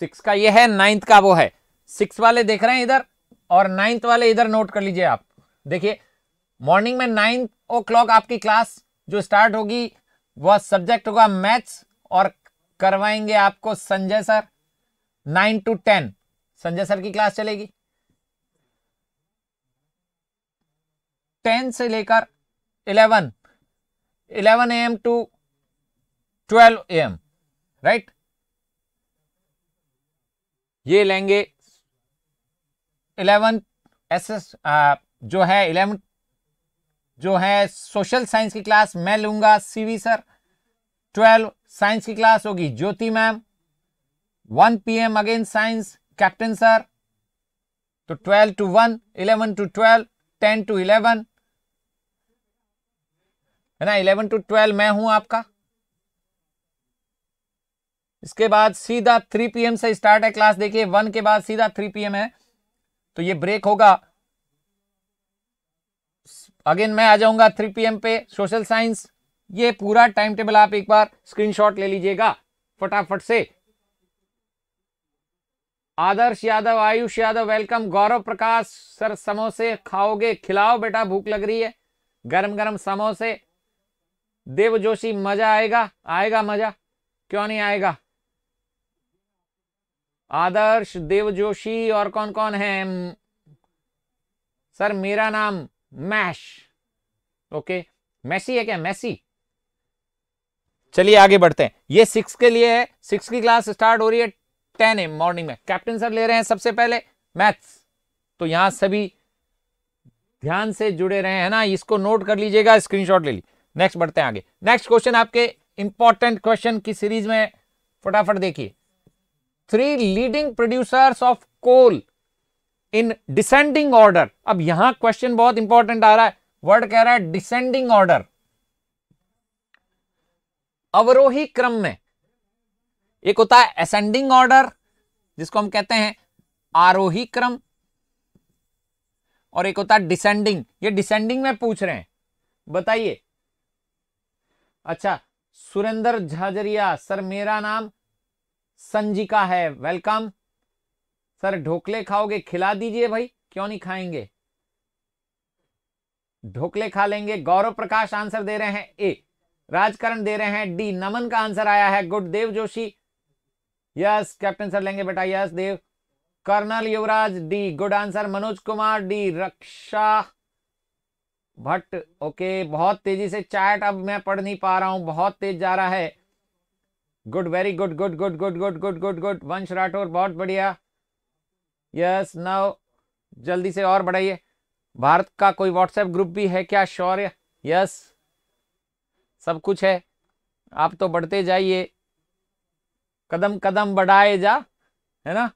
सिक्स का यह है नाइन्थ का वो है सिक्स वाले देख रहे हैं इधर और नाइन्थ वाले इधर नोट कर लीजिए आप देखिए मॉर्निंग में नाइन्थ ओ क्लॉक आपकी क्लास जो स्टार्ट होगी वह सब्जेक्ट होगा मैथ्स और करवाएंगे आपको Sanjay sir nine to ten Sanjay sir की क्लास चलेगी टेन से लेकर 11 11 am to 12 am राइट ये लेंगे 11 एस जो है 11 जो है सोशल साइंस की क्लास मैं लूंगा सीवी सर 12 साइंस की क्लास होगी Jyoti ma'am 1 PM again science captain sir तो 12 टू 1 11 टू 12 10 टू 11 है ना इलेवन टू ट्वेल्व मैं हूं आपका इसके बाद सीधा थ्री पीएम से स्टार्ट है क्लास देखिए वन के बाद सीधा थ्री पीएम है तो ये ब्रेक होगा अगेन मैं आ जाऊंगा थ्री पीएम पे सोशल साइंस ये पूरा टाइम टेबल आप एक बार स्क्रीनशॉट ले लीजिएगा फटाफट से आदर्श यादव आयुष यादव वेलकम गौरव प्रकाश सर समोसे खाओगे खिलाओ बेटा भूख लग रही है गरम गरम समोसे देव जोशी मजा आएगा आएगा मजा क्यों नहीं आएगा आदर्श देव जोशी और कौन कौन है सर मेरा नाम मैश ओके मैसी है क्या मैसी चलिए आगे बढ़ते हैं ये सिक्स के लिए है सिक्स की क्लास स्टार्ट हो रही है टेन एम मॉर्निंग में कैप्टन सर ले रहे हैं सबसे पहले मैथ्स तो यहां सभी ध्यान से जुड़े रहे हैं ना इसको नोट कर लीजिएगा स्क्रीनशॉट ले लीजिए नेक्स्ट बढ़ते हैं आगे नेक्स्ट क्वेश्चन आपके इंपॉर्टेंट क्वेश्चन की सीरीज में फटाफट देखिए three leading producers of coal in descending order अब यहां क्वेश्चन बहुत इंपॉर्टेंट आ रहा है वर्ड कह रहा है डिसेंडिंग ऑर्डर अवरोही क्रम में एक होता है असेंडिंग ऑर्डर जिसको हम कहते हैं आरोही क्रम और एक होता है डिसेंडिंग ये डिसेंडिंग में पूछ रहे हैं बताइए अच्छा सुरेंद्र झाजरिया सर मेरा नाम संजिका है वेलकम सर ढोकले खाओगे खिला दीजिए भाई क्यों नहीं खाएंगे ढोकले खा लेंगे गौरव प्रकाश आंसर दे रहे हैं ए राजकरण दे रहे हैं डी नमन का आंसर आया है good Dev Joshi yes captain sir लेंगे बेटा yes Dev colonel Yuvraj D good answer Manoj Kumar D Raksha Bhatt okay बहुत तेजी से चैट अब मैं पढ़ नहीं पा रहा हूं बहुत तेज जा रहा है good very good good good good good good good good Vansh Rathore बहुत बढ़िया यस नाउ जल्दी से और बढ़ाइए भारत का कोई व्हाट्सएप ग्रुप भी है क्या शौर्य यस सब कुछ है आप तो बढ़ते जाइए कदम कदम बढ़ाए जा है ना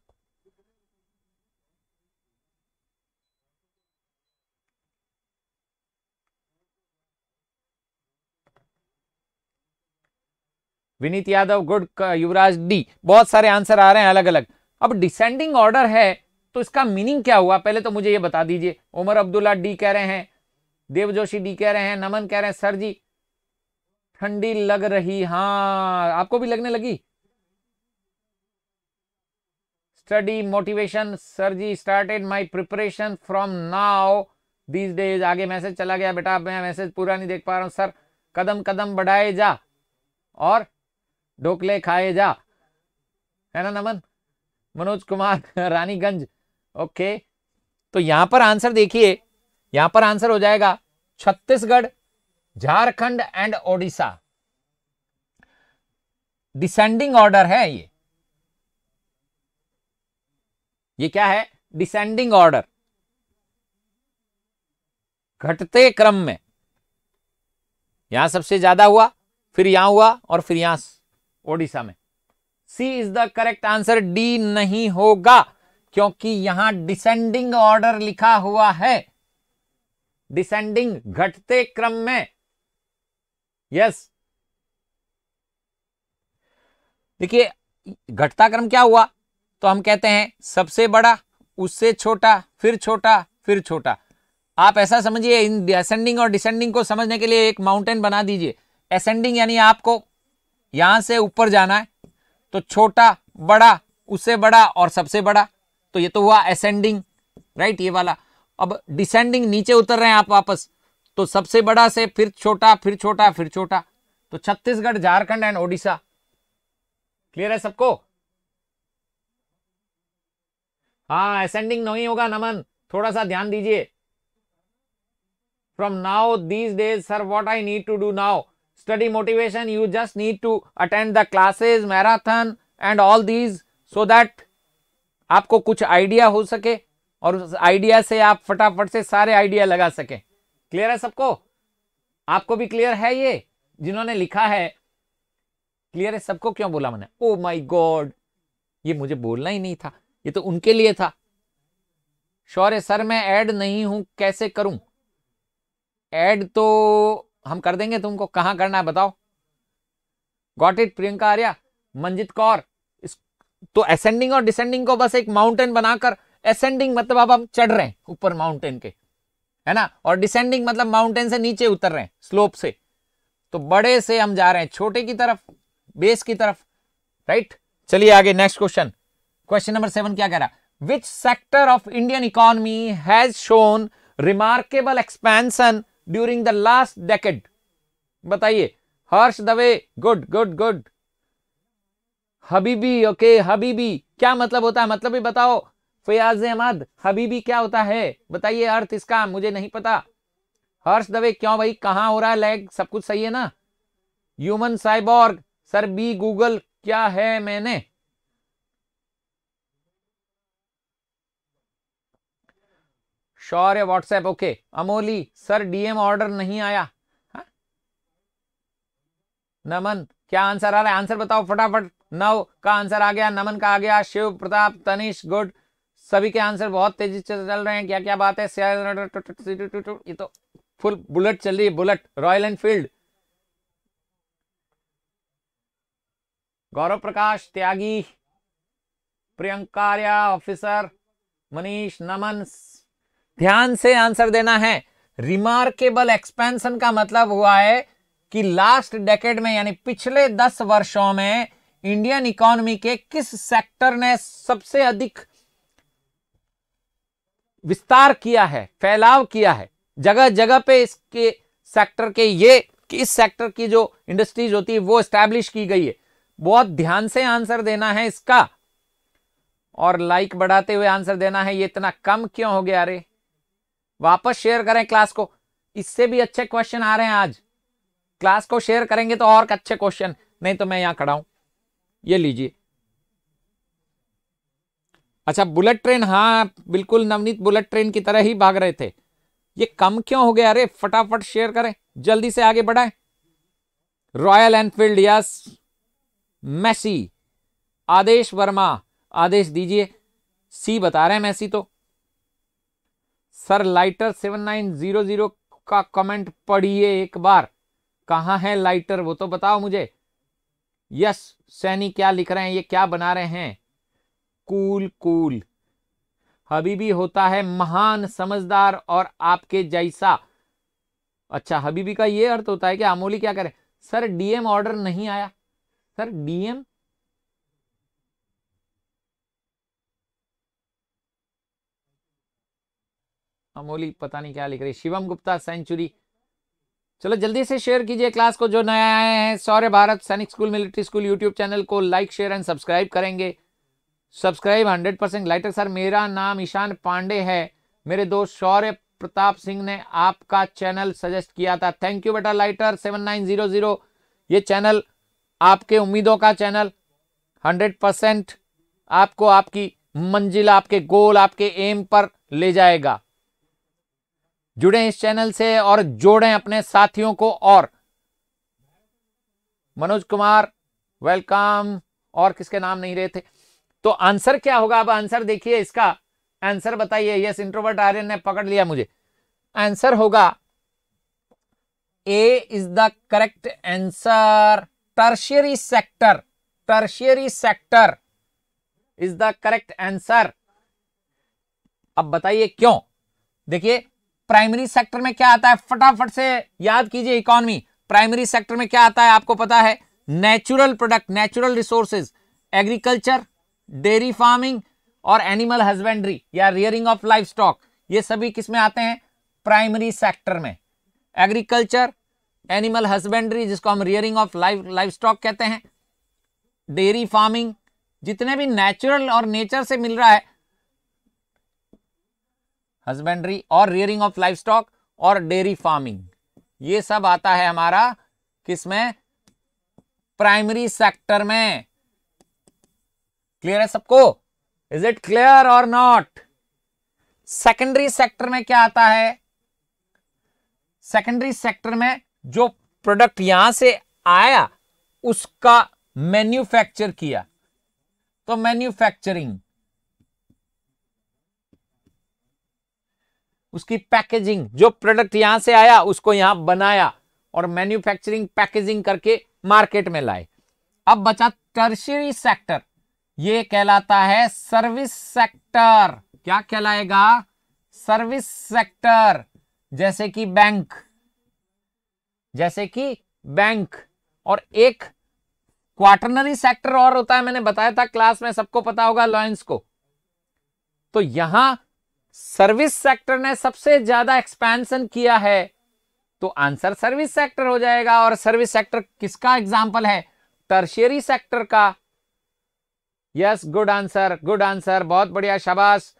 विनीत यादव गुड युवराज डी बहुत सारे आंसर आ रहे हैं अलग अलग अब डिसेंडिंग ऑर्डर है तो इसका मीनिंग क्या हुआ पहले तो मुझे ये बता दीजिए उमर अब्दुल्ला डी कह रहे हैं देव जोशी डी कह रहे हैं नमन कह रहे हैं सर जी ठंडी लग रही हाँ आपको भी लगने लगी study motivation sir ji started my preparation from now these days आगे मैसेज चला गया बेटा मैं मैसेज पूरा नहीं देख पा रहा हूं सर कदम कदम बढ़ाए जा और ढोकले खाए जा है ना नमन मनोज कुमार रानीगंज ओके तो यहां पर आंसर देखिए यहां पर आंसर हो जाएगा Chhattisgarh Jharkhand and Odisha descending order है ये ये क्या है डिसेंडिंग ऑर्डर घटते क्रम में यहां सबसे ज्यादा हुआ फिर यहां हुआ और फिर यहां ओडिशा में C is the correct answer D नहीं होगा क्योंकि यहां डिसेंडिंग ऑर्डर लिखा हुआ है डिसेंडिंग घटते क्रम में यस देखिए घटता क्रम क्या हुआ तो हम कहते हैं सबसे बड़ा उससे छोटा फिर छोटा फिर छोटा आप ऐसा समझिए इन असेंडिंग और डिसेंडिंग को समझने के लिए एक माउंटेन बना दीजिए असेंडिंग यानी आपको यहां से ऊपर जाना है तो छोटा बड़ा उससे बड़ा और सबसे बड़ा तो ये तो हुआ असेंडिंग राइट ये वाला अब डिसेंडिंग नीचे उतर रहे हैं आप वापस तो सबसे बड़ा से फिर छोटा फिर छोटा फिर छोटा तो छत्तीसगढ़ झारखंड एंड ओडिशा क्लियर है सबको हाँ असेंडिंग नहीं होगा नमन थोड़ा सा ध्यान दीजिए from now these days sir what I need to do now study motivation you just need to attend the classes marathon and all these so that आपको कुछ आइडिया हो सके और उस आइडिया से आप फटाफट से सारे आइडिया लगा सके क्लियर है सबको आपको भी क्लियर है ये जिन्होंने लिखा है क्लियर है सबको क्यों बोला मैंने ओ माई गॉड ये मुझे बोलना ही नहीं था ये तो उनके लिए था शौर्य सर मैं ऐड नहीं हूं कैसे करूं ऐड तो हम कर देंगे तुमको कहाँ करना है बताओ गॉट इट प्रियंका आर्या मंजित कौर इस तो असेंडिंग और डिसेंडिंग को बस एक माउंटेन बनाकर असेंडिंग मतलब अब हम चढ़ रहे हैं ऊपर माउंटेन के है ना और डिसेंडिंग मतलब माउंटेन से नीचे उतर रहे हैं स्लोप से तो बड़े से हम जा रहे हैं छोटे की तरफ बेस की तरफ राइट चलिए आगे next question question number seven क्या कह रहा which sector of Indian economy has shown remarkable expansion during the last decade बताइए Harsh Dave good good good हबीबी ओके हबीबी क्या मतलब होता है मतलब भी बताओ फयाज अहमद हबीबी क्या होता है बताइए अर्थ इसका मुझे नहीं पता हर्ष दवे क्यों भाई कहां हो रहा है लैग सब कुछ सही है ना human cyborg sir B Google क्या है मैंने श्योर है WhatsApp okay Amoli sir DM order नहीं आया हा? नमन क्या आंसर आ रहा है आंसर बताओ फटाफट नव का आंसर आ गया नमन का आ गया शिव प्रताप तनिष गुड सभी के आंसर बहुत तेजी से चल रहे हैं क्या क्या बात है ये तो फुल बुलेट चल रही है bullet Royal Enfield Gaurav Prakash Tyagi Priyanka Arya officer Manish Naman ध्यान से आंसर देना है रिमार्केबल एक्सपेंशन का मतलब हुआ है कि लास्ट डेकेड में यानी पिछले दस वर्षों में इंडियन इकोनॉमी के किस सेक्टर ने सबसे अधिक विस्तार किया है फैलाव किया है जगह जगह पे इसके सेक्टर के ये कि इस सेक्टर की जो इंडस्ट्रीज होती है वो स्टैब्लिश की गई है बहुत ध्यान से आंसर देना है इसका और लाइक बढ़ाते हुए आंसर देना है ये इतना कम क्यों हो गया अरे वापस शेयर करें क्लास को इससे भी अच्छे क्वेश्चन आ रहे हैं आज क्लास को शेयर करेंगे तो और अच्छे क्वेश्चन नहीं तो मैं यहां खड़ा हूं ये लीजिए अच्छा बुलेट ट्रेन हाँ बिल्कुल नवनीत बुलेट ट्रेन की तरह ही भाग रहे थे ये कम क्यों हो गया अरे फटाफट शेयर करें जल्दी से आगे बढ़ाएं Royal Enfield yes Messi Adesh Verma Adesh दीजिए सी बता रहे हैं मैसी तो sir lighter seven nine zero zero का कमेंट पढ़िए एक बार कहा है लाइटर वो तो बताओ मुझे यस सैनी क्या लिख रहे हैं ये क्या बना रहे हैं कूल कूल हबीबी होता है महान समझदार और आपके जैसा अच्छा हबीबी का ये अर्थ होता है कि आमोली क्या करे सर डीएम ऑर्डर नहीं आया सर डीएम मामूली पता नहीं क्या लिख रही शिवम गुप्ता सेंचुरी चलो जल्दी से शेयर कीजिए क्लास को जो नया आए हैं Shaurya Bharat Sainik school military school YouTube channel को लाइक शेयर एंड सब्सक्राइब करेंगे subscribe hundred percent lighter sir मेरा नाम ईशान पांडे है मेरे दोस्त सौर्य प्रताप सिंह ने आपका चैनल सजेस्ट किया था थैंक यू बेटा lighter seven nine zero zero ये चैनल आपके उम्मीदों का चैनल हंड्रेड परसेंट आपको आपकी मंजिल आपके गोल आपके एम पर ले जाएगा जुड़े इस चैनल से और जोड़ें अपने साथियों को और मनोज कुमार वेलकम और किसके नाम नहीं रहे थे तो आंसर क्या होगा अब आंसर देखिए इसका आंसर बताइए यस इंट्रोवर्ट आर्यन ने पकड़ लिया मुझे आंसर होगा A is the correct answer tertiary sector tertiary sector is the correct answer अब बताइए क्यों देखिए प्राइमरी सेक्टर में क्या आता है फटाफट से याद कीजिए इकोनॉमी प्राइमरी सेक्टर में क्या आता है आपको पता है natural product natural resources agriculture dairy farming और एनिमल हस्बेंड्री या रियरिंग ऑफ लाइफ स्टॉक ये सभी किसमें आते हैं प्राइमरी सेक्टर में एग्रीकल्चर एनिमल हस्बेंड्री जिसको हम rearing of life livestock कहते हैं डेयरी फार्मिंग जितने भी नेचुरल और नेचर से मिल रहा है हस्बेंड्री और रियरिंग ऑफ लाइफ स्टॉक और डेयरी फार्मिंग ये सब आता है हमारा किसमें प्राइमरी सेक्टर में क्लियर है सबको इज इट क्लियर और नॉट सेकेंडरी सेक्टर में क्या आता है सेकेंडरी सेक्टर में जो प्रोडक्ट यहां से आया उसका मैन्युफैक्चर किया तो मैन्युफैक्चरिंग उसकी पैकेजिंग जो प्रोडक्ट यहां से आया उसको यहां बनाया और मैन्युफैक्चरिंग पैकेजिंग करके मार्केट में लाए अब बचा टर्शरी सेक्टर ये कहलाता है सर्विस सेक्टर क्या कहलाएगा सर्विस सेक्टर जैसे कि बैंक जैसे कि बैंक और एक क्वार्टनरी सेक्टर और होता है मैंने बताया था क्लास में सबको पता होगा लॉयंस को तो यहां सर्विस सेक्टर ने सबसे ज्यादा एक्सपेंशन किया है तो आंसर सर्विस सेक्टर हो जाएगा और सर्विस सेक्टर किसका एग्जाम्पल है टर्शियरी सेक्टर का yes good answer good answer बहुत बढ़िया शाबाश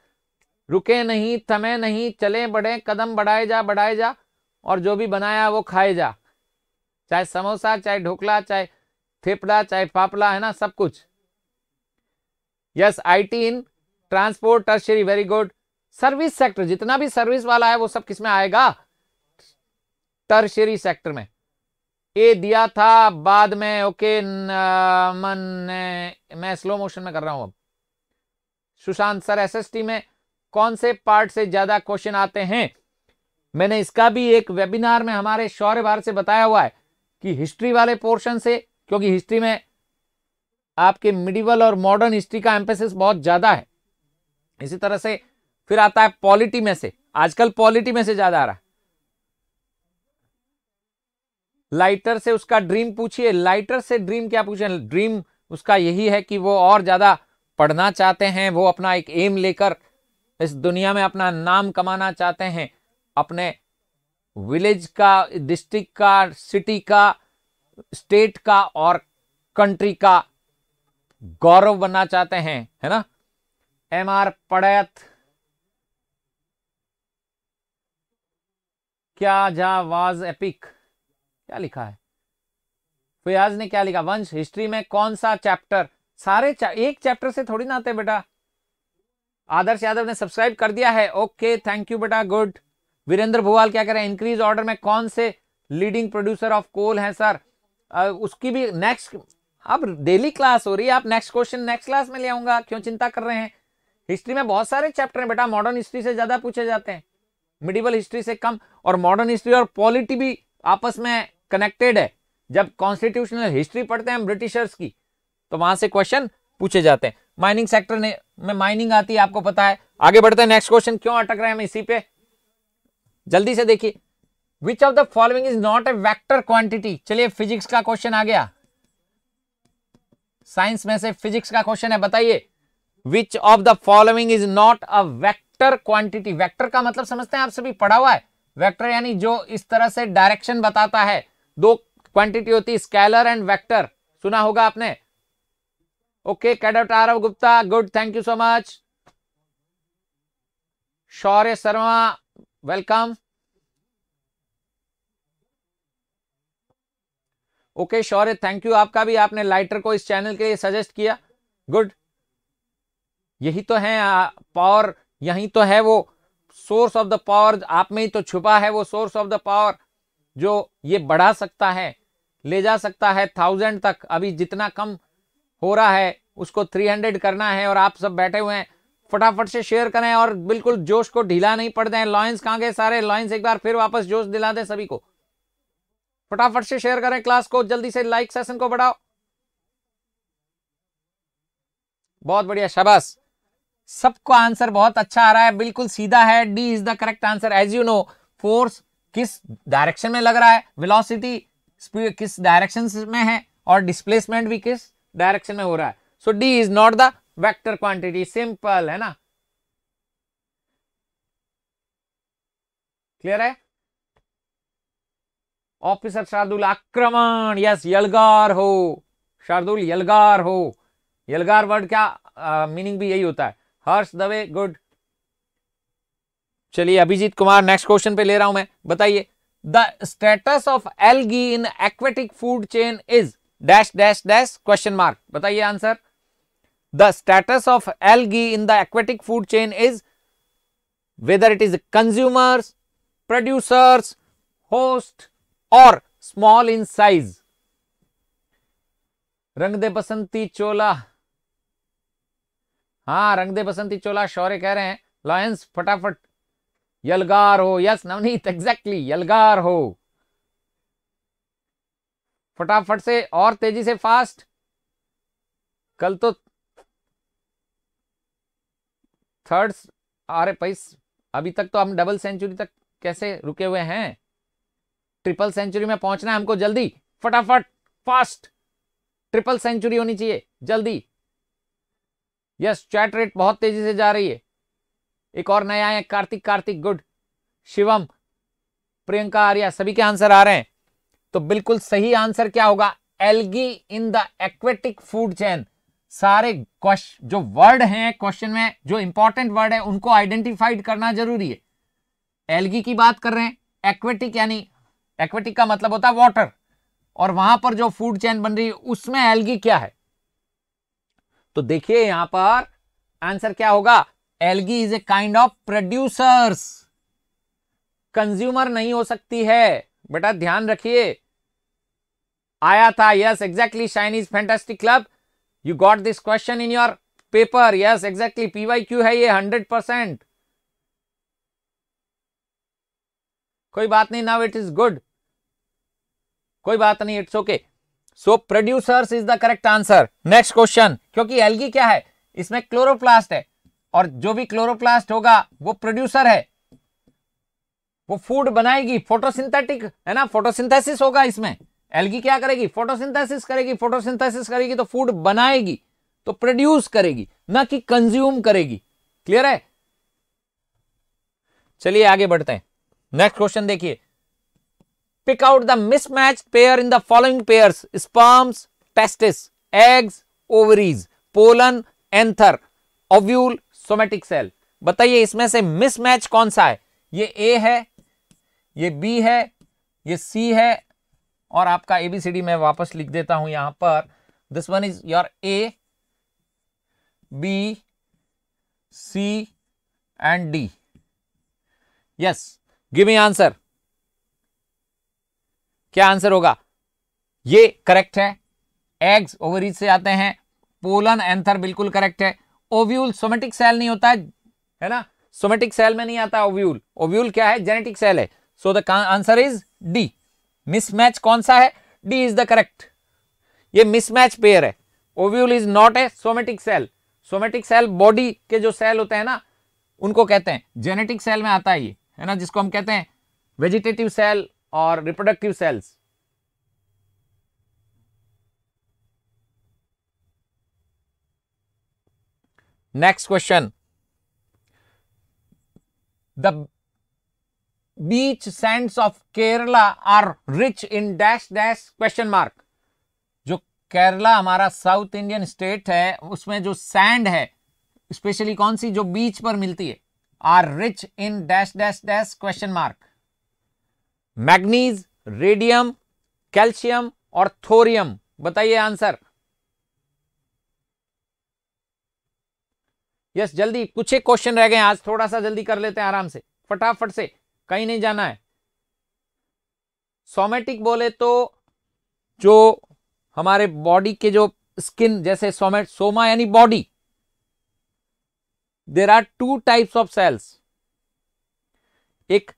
रुके नहीं थमे नहीं चले बढ़े कदम बढ़ाए जा बढ़ाए जा और जो भी बनाया वो खाए जा चाहे समोसा चाहे ढोकला चाहे थेपड़ा चाहे फापला है ना सब कुछ yes I T in transport tertiary very good service sector जितना भी सर्विस वाला है वो सब किसमें आएगा टर्शरी सेक्टर में ए दिया था बाद में ओके मन मैं स्लो मोशन में कर रहा हूं अब सुशांत सर एसएसटी में कौन से पार्ट से ज्यादा क्वेश्चन आते हैं मैंने इसका भी एक वेबिनार में हमारे शौर्य भारत से बताया हुआ है कि हिस्ट्री वाले पोर्शन से क्योंकि हिस्ट्री में आपके मिडिवल और मॉडर्न हिस्ट्री का एम्पेसिस बहुत ज्यादा है इसी तरह से फिर आता है पॉलिटी में से आजकल पॉलिटी में से ज्यादा आ रहा है लाइटर से उसका ड्रीम पूछिए लाइटर से ड्रीम क्या पूछे ड्रीम उसका यही है कि वो और ज्यादा पढ़ना चाहते हैं वो अपना एक एम लेकर इस दुनिया में अपना नाम कमाना चाहते हैं अपने विलेज का डिस्ट्रिक्ट का सिटी का स्टेट का और कंट्री का गौरव बनना चाहते हैं है ना एम आर पड़ैत क्या जा वाज एपिक क्या लिखा है फयाज ने क्या लिखा वंश हिस्ट्री में कौन सा चैप्टर सारे चा, एक चैप्टर से थोड़ी ना आते बेटा आदर्श यादव ने सब्सक्राइब कर दिया है ओके थैंक यू बेटा गुड वीरेंद्र भुवाल क्या करें इंक्रीज ऑर्डर में कौन से लीडिंग प्रोड्यूसर ऑफ कोल हैं सर आ, उसकी भी नेक्स्ट अब डेली क्लास हो रही है आप नेक्स्ट क्वेश्चन नेक्स्ट क्लास में ले आऊंगा क्यों चिंता कर रहे हैं हिस्ट्री में बहुत सारे चैप्टर हैं बेटा मॉडर्न हिस्ट्री से ज़्यादा पूछे जाते हैं मिडिवल हिस्ट्री से कम और मॉडर्न हिस्ट्री और पॉलिटी भी आपस में कनेक्टेड है जब कॉन्स्टिट्यूशनल हिस्ट्री पढ़ते हैं ब्रिटिशर्स की तो वहां से क्वेश्चन पूछे जाते हैं माइनिंग सेक्टर में माइनिंग आती है आपको पता है आगे बढ़ते हैं नेक्स्ट क्वेश्चन क्यों अटक रहे हैं हम इसी पे जल्दी से देखिए which of the following is not a vector quantity चलिए फिजिक्स का क्वेश्चन आ गया साइंस में से फिजिक्स का क्वेश्चन है बताइए which of the following is not a vector vector quantity vector का मतलब समझते हैं आप सभी पढ़ा हुआ है वेक्टर यानी जो इस तरह से डायरेक्शन बताता है दो क्वांटिटी होती है स्केलर एंड वेक्टर सुना होगा आपने okay cadet Aarav Gupta good thank you so much Shaurya Sharma welcome okay Shaurya thank you आपका भी आपने लाइटर को इस चैनल के लिए सजेस्ट किया गुड यही तो है पावर यहीं तो है वो सोर्स ऑफ द पावर आप में ही तो छुपा है वो सोर्स ऑफ द पावर जो ये बढ़ा सकता है ले जा सकता है थाउजेंड तक अभी जितना कम हो रहा है उसको थ्री हंड्रेड करना है और आप सब बैठे हुए हैं फटाफट से शेयर करें और बिल्कुल जोश को ढीला नहीं पड़ दें लॉयंस कहाँ गए सारे लॉयंस एक बार फिर वापस जोश दिला दें सभी को फटाफट से शेयर करें क्लास को जल्दी से लाइक सेशन को बढ़ाओ बहुत बढ़िया शाबाश सबको आंसर बहुत अच्छा आ रहा है बिल्कुल सीधा है D is the correct answer as you know force किस डायरेक्शन में लग रहा है वेलोसिटी स्पीड किस डायरेक्शन में है और डिस्प्लेसमेंट भी किस डायरेक्शन में हो रहा है so D is not the vector quantity simple है ना क्लियर है ऑफिसर शार्दुल आक्रमण यस यलगार हो शार्दुल यलगार हो यलगार वर्ड क्या मीनिंग भी यही होता है हर्ष दवे गुड चलिए अभिजीत कुमार नेक्स्ट क्वेश्चन पे ले रहा हूं मैं बताइए the status of algae in aquatic food chain is dash dash dash question mark बताइए answer the status of algae in the aquatic food chain is whether it is consumers producers host और small in size Rang De बसंती चोला हाँ रंग दे बसंती चोला शौर्य कह रहे हैं lions फटाफट यलगार हो yes Navneet exactly यलगार हो फटाफट से और तेजी से फास्ट कल तो थर्ड अरे पैस अभी तक तो हम डबल सेंचुरी तक कैसे रुके हुए हैं ट्रिपल सेंचुरी में पहुंचना है हमको जल्दी फटाफट फास्ट ट्रिपल सेंचुरी होनी चाहिए जल्दी यस चैट रेट बहुत तेजी से जा रही है एक और नया है कार्तिक कार्तिक गुड शिवम प्रियंका आर्या सभी के आंसर आ रहे हैं तो बिल्कुल सही आंसर क्या होगा algae in the aquatic food chain सारे क्वेश्चन जो वर्ड हैं क्वेश्चन में जो इंपॉर्टेंट वर्ड है उनको आइडेंटिफाइड करना जरूरी है एलगी की बात कर रहे हैं एक्वेटिक यानी एक्वेटिक का मतलब होता है वॉटर और वहां पर जो फूड चैन बन रही है उसमें एलगी क्या है तो देखिए यहां पर आंसर क्या होगा algae is a kind of producers consumer नहीं हो सकती है बेटा ध्यान रखिए आया था yes exactly shinies fantastic club you got this question in your paper yes exactly P Y Q है ये हंड्रेड परसेंट कोई बात नहीं नाउ इट इज गुड कोई बात नहीं it's okay so producers is the correct answer next question क्योंकि एलगी क्या है इसमें क्लोरोप्लास्ट है और जो भी क्लोरोप्लास्ट होगा वो प्रोड्यूसर है वो फूड बनाएगी फोटोसिंथेटिक है ना फोटोसिंथेसिस होगा इसमें एलगी क्या करेगी फोटोसिंथेसिस करेगी फोटोसिंथेसिस करेगी तो फूड बनाएगी तो प्रोड्यूस करेगी ना कि कंज्यूम करेगी क्लियर है चलिए आगे बढ़ते हैं नेक्स्ट क्वेश्चन देखिए Pick out the mismatched pair in the following pairs sperms, testis, eggs, ovaries, pollen anther ovule somatic cell बताइए इसमें से मिसमैच कौन सा है ये ए है ये बी है ये सी है और आपका एबीसीडी मैं वापस लिख देता हूं यहां पर this one is your A B C and D yes give me answer क्या आंसर होगा ये करेक्ट है एग्स ओवरीज से आते हैं पोलन एंथर बिल्कुल करेक्ट है ओव्यूल सोमेटिक सेल नहीं होता है ना सोमेटिक सेल में नहीं आता ओव्यूल ओव्यूल क्या है जेनेटिक सेल है so the answer is D mismatch कौन सा है डी इज द करेक्ट ये मिसमैच पेयर है ovule is not a somatic cell somatic cell body के जो सेल होते हैं ना उनको कहते हैं जेनेटिक सेल में आता है ये है ना जिसको हम कहते हैं वेजिटेटिव सेल और reproductive cells next question the beach sands of Kerala are rich in dash dash question mark जो केरला हमारा साउथ इंडियन स्टेट है उसमें जो सैंड है स्पेशली कौन सी जो बीच पर मिलती है are rich in dash dash dash question mark manganese radium calcium और थोरियम बताइए आंसर यस जल्दी कुछ एक क्वेश्चन रह गए आज थोड़ा सा जल्दी कर लेते हैं आराम से फटाफट से कहीं नहीं जाना है सोमेटिक बोले तो जो हमारे बॉडी के जो स्किन जैसे सोमेट सोमा यानी body there are two types of cells एक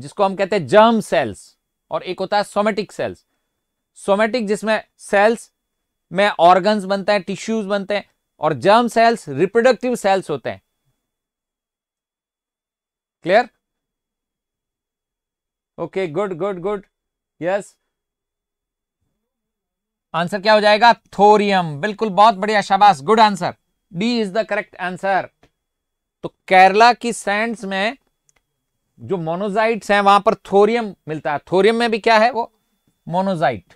जिसको हम कहते हैं जर्म सेल्स और एक होता है सोमेटिक सेल्स सोमेटिक जिसमें सेल्स में ऑर्गन्स बनते हैं टिश्यूज बनते हैं और जर्म सेल्स रिप्रोडक्टिव सेल्स होते हैं clear okay good good good yes answer क्या हो जाएगा थोरियम बिल्कुल बहुत बढ़िया शाबाश good answer D is the correct answer तो केरला की सैंड्स में जो मोनोजाइट्स हैं वहां पर थोरियम मिलता है थोरियम में भी क्या है वो मोनोजाइट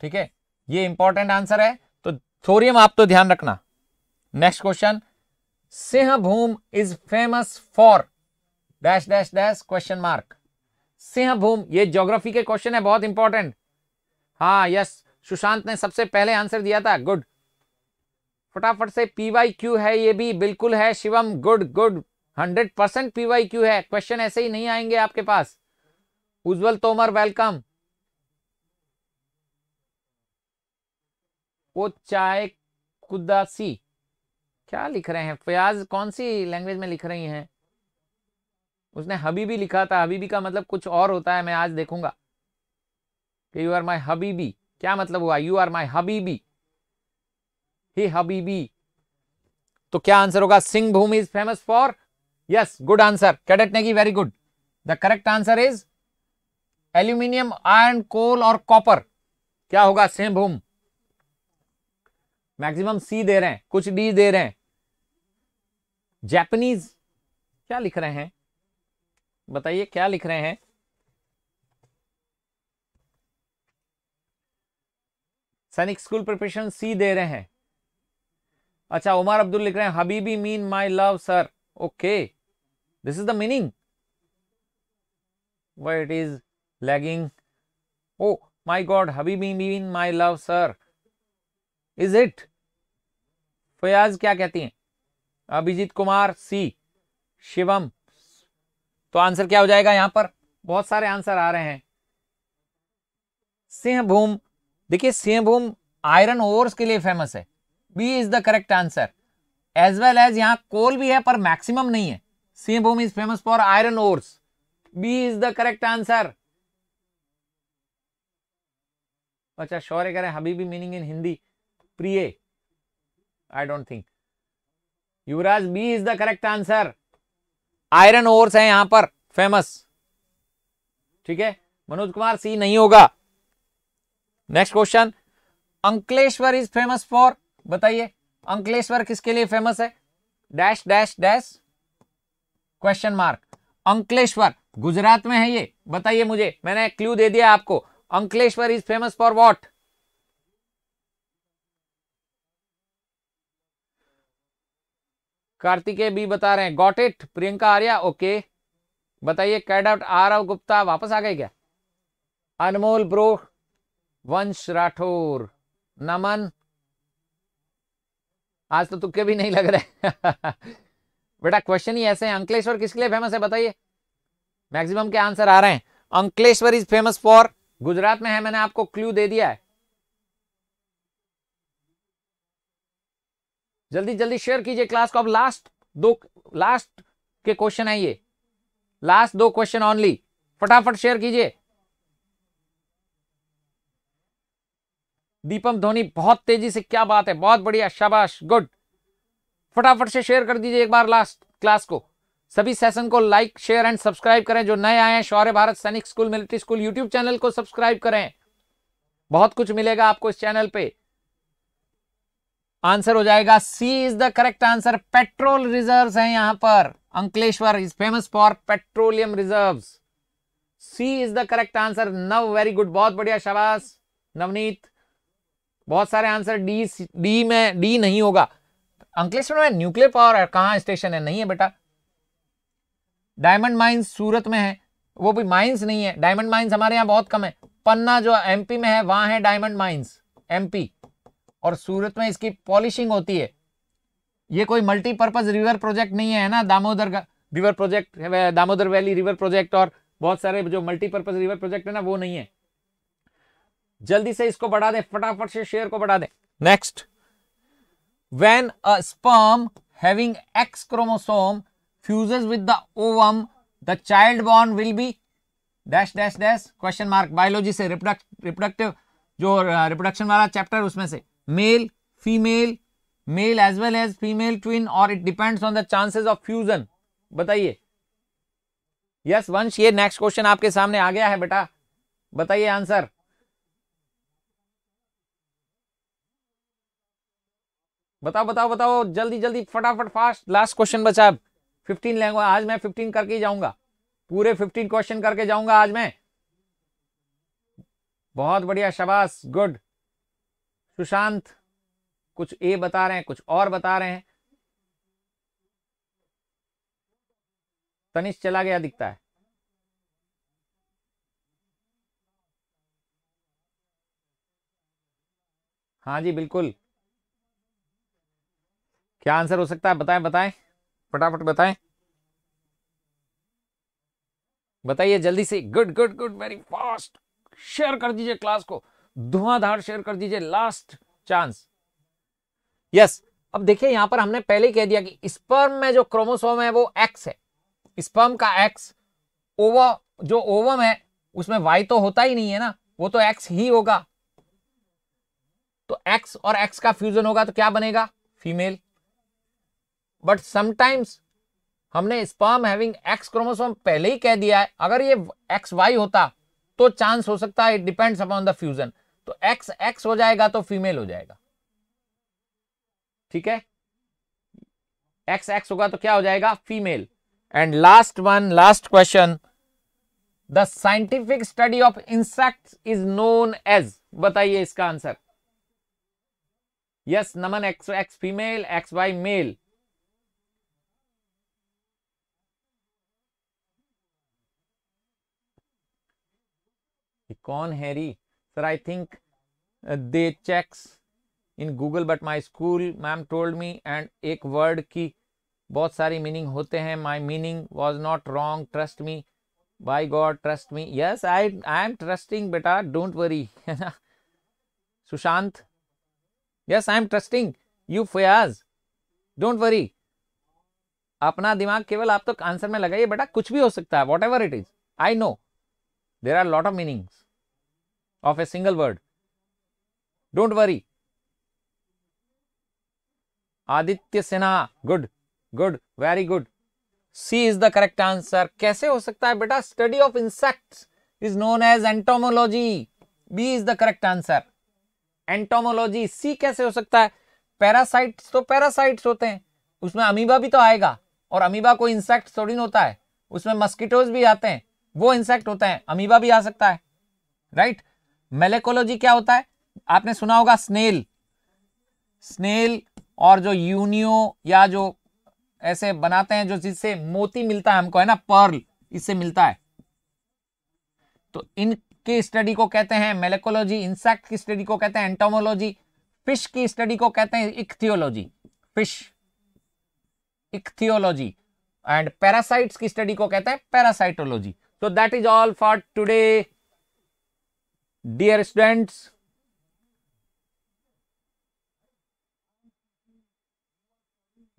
ठीक है ये इंपॉर्टेंट आंसर है तो थोरियम आप तो ध्यान रखना next question Singhbhum is famous for dash dash dash question mark Singhbhum ये ज्योग्राफी के क्वेश्चन है बहुत इंपॉर्टेंट हाँ यस सुशांत ने सबसे पहले आंसर दिया था गुड फटाफट से पी वाई क्यू है ये भी बिल्कुल है Shivam good good hundred percent P Y Q है क्वेश्चन ऐसे ही नहीं आएंगे आपके पास उज्जवल तोमर वेलकम वो चाय कुदासी क्या लिख रहे हैं फयाज कौन सी लैंग्वेज में लिख रही हैं उसने हबीबी लिखा था हबीबी का मतलब कुछ और होता है मैं आज देखूंगा यू आर माई हबीबी क्या मतलब हुआ यू आर माई हबीबी हे हबीबी तो क्या आंसर होगा Singhbhum is famous for yes good answer cadet Negi very good the correct answer is aluminium iron coal और कॉपर क्या होगा सिंहभूम मैक्सिमम सी दे रहे हैं कुछ डी दे रहे हैं जैपनीज क्या लिख रहे हैं बताइए क्या लिख रहे हैं सैनिक स्कूल प्रिपरेशन सी दे रहे हैं अच्छा उमर अब्दुल लिख रहे हैं हबीबी mean my love sir okay this is the meaning way it is lagging oh my god हबीबी mean my love sir is it Fayaz क्या कहती हैं अभिजीत कुमार सी शिवम तो आंसर क्या हो जाएगा यहां पर बहुत सारे आंसर आ रहे हैं सिंहभूम देखिए सिंहभूम आयरन ओवर्स के लिए फेमस है B is the correct answer as well as यहां कोल भी है पर मैक्सिमम नहीं है होम is famous for iron ores B is the correct answer अच्छा शौर्य करें हबीबी मीनिंग इन हिंदी प्रिय I don't think Yuvraj B is the correct answer iron ores है यहां पर फेमस ठीक है मनोज कुमार सी नहीं होगा next question Ankleshwar is famous for बताइए अंकलेश्वर किसके लिए फेमस है dash dash dash question mark Ankleshwar Gujarat में है ये बताइए मुझे मैंने क्लू दे दिया आपको Ankleshwar is famous for what Kartikeya भी बता रहे हैं got it Priyanka Arya okay बताइए कैड आउट आरव गुप्ता वापस आ गए क्या अनमोल ब्रो वंश राठौर नमन आज तो तुक्के भी नहीं लग रहे बेटा क्वेश्चन ही ऐसे है अंकलेश्वर किसके लिए फेमस है बताइए मैक्सिमम के आंसर आ रहे हैं Ankleshwar is famous for Gujarat में है मैंने आपको क्ल्यू दे दिया है जल्दी जल्दी शेयर कीजिए क्लास को अब लास्ट दो लास्ट के क्वेश्चन है ये लास्ट दो क्वेश्चन ऑनली फटाफट शेयर कीजिए दीपम धोनी बहुत तेजी से क्या बात है बहुत बढ़िया शाबाश गुड फटाफट से शेयर कर दीजिए एक बार लास्ट क्लास को सभी सेशन को लाइक शेयर एंड सब्सक्राइब करें जो नए आए हैं Shaurya Bharat Sainik school military school YouTube channel को सब्सक्राइब करें बहुत कुछ मिलेगा आपको इस चैनल पे आंसर हो जाएगा C is the correct answer petrol reserves हैं यहां पर Ankleshwar is famous for petroleum reserves C is the correct answer नव वेरी गुड बहुत बढ़िया शाबाश नवनीत बहुत सारे आंसर डी डी में डी नहीं होगा अंकलेश्वर में न्यूक्लियर पावर है कहां स्टेशन है नहीं है बेटा डायमंड माइंस सूरत में है वो भी माइंस नहीं है डायमंड माइंस हमारे यहाँ बहुत कम है पन्ना जो एमपी में है वहां है डायमंड माइंस एमपी और सूरत में इसकी पॉलिशिंग होती है ये कोई मल्टीपर्पज रिवर प्रोजेक्ट नहीं है ना Damodar river project Damodar valley river project और बहुत सारे जो मल्टीपर्पज रिवर प्रोजेक्ट है ना वो नहीं है जल्दी से इसको बढ़ा दें फटाफट से शेयर को बढ़ा दें next when a sperm having X chromosome fuses with the ovum the child born will be dash dash dash question mark biology से रिप्रोडक्टिव जो रिप्रोडक्शन uh, वाला चैप्टर उसमें से male female male as well as female twin और it depends on the chances of fusion बताइए yes Vansh ये next question आपके सामने आ गया है बेटा बताइए आंसर बताओ बताओ बताओ जल्दी जल्दी फटाफट फास्ट लास्ट क्वेश्चन बचा अब फिफ्टीन लैंग्वेज आज मैं फिफ्टीन करके ही जाऊंगा पूरे फिफ्टीन क्वेश्चन करके जाऊंगा आज मैं बहुत बढ़िया शबाश गुड सुशांत कुछ ए बता रहे हैं कुछ और बता रहे हैं तनिष चला गया दिखता है हाँ जी बिल्कुल क्या आंसर हो सकता है बताएं बताएं फटाफट बताएं बताइए जल्दी से good good good very fast share कर दीजिए क्लास को धुआंधार शेयर कर दीजिए लास्ट चांस यस अब देखिए यहां पर हमने पहले कह दिया कि स्पर्म में जो क्रोमोसोम है वो एक्स है स्पर्म का एक्स ओवा जो ओवम है उसमें वाई तो होता ही नहीं है ना वो तो एक्स ही होगा तो एक्स और एक्स का फ्यूजन होगा तो क्या बनेगा फीमेल बट समटाइम्स हमने स्पर्म हैविंग एक्स क्रोमोसोम पहले ही कह दिया है अगर ये एक्स वाई होता तो चांस हो सकता है it depends upon the fusion तो एक्स एक्स हो जाएगा तो फीमेल हो जाएगा ठीक है एक्स एक्स होगा तो क्या हो जाएगा female and last one last question the scientific study of insect is known as बताइए इसका answer yes Naman X X female X Y male कि कौन Harry sir I think they checks in Google but my school ma'am told me and एक word की बहुत सारी meaning होते हैं my meaning was not wrong trust me by god trust me yes I I am trusting बेटा don't worry है ना Sushant yes I am trusting you Fayaz don't worry अपना दिमाग केवल आप तो आंसर में लगाइए बेटा कुछ भी हो सकता है whatever it is I know there are lot of meanings of a single word. Don't worry. Aditya Sinha, good, good, very good. C is the correct answer. kaise ho sakta hai beta Study of insects is known as entomology. B is the correct answer. Entomology. C kaise ho sakta hai parasites to parasites hote hain usme amoeba bhi to aayega aur amoeba ko insect thodi होता है उसमें mosquitoes भी आते हैं वो insect होते हैं amoeba भी आ सकता है राइट right? मेलेकोलॉजी क्या होता है आपने सुना होगा स्नेल स्नेल और जो यूनियो या जो ऐसे बनाते हैं जो जिससे मोती मिलता है हमको है ना पर्ल इससे मिलता है तो इनकी स्टडी को कहते हैं मेलेकोलॉजी इंसेक्ट की स्टडी को कहते हैं एंटोमोलॉजी फिश की स्टडी को कहते हैं ichthyology fish ichthyology and parasites की स्टडी को कहते हैं पैरासाइटोलॉजी तो that is all for today dear students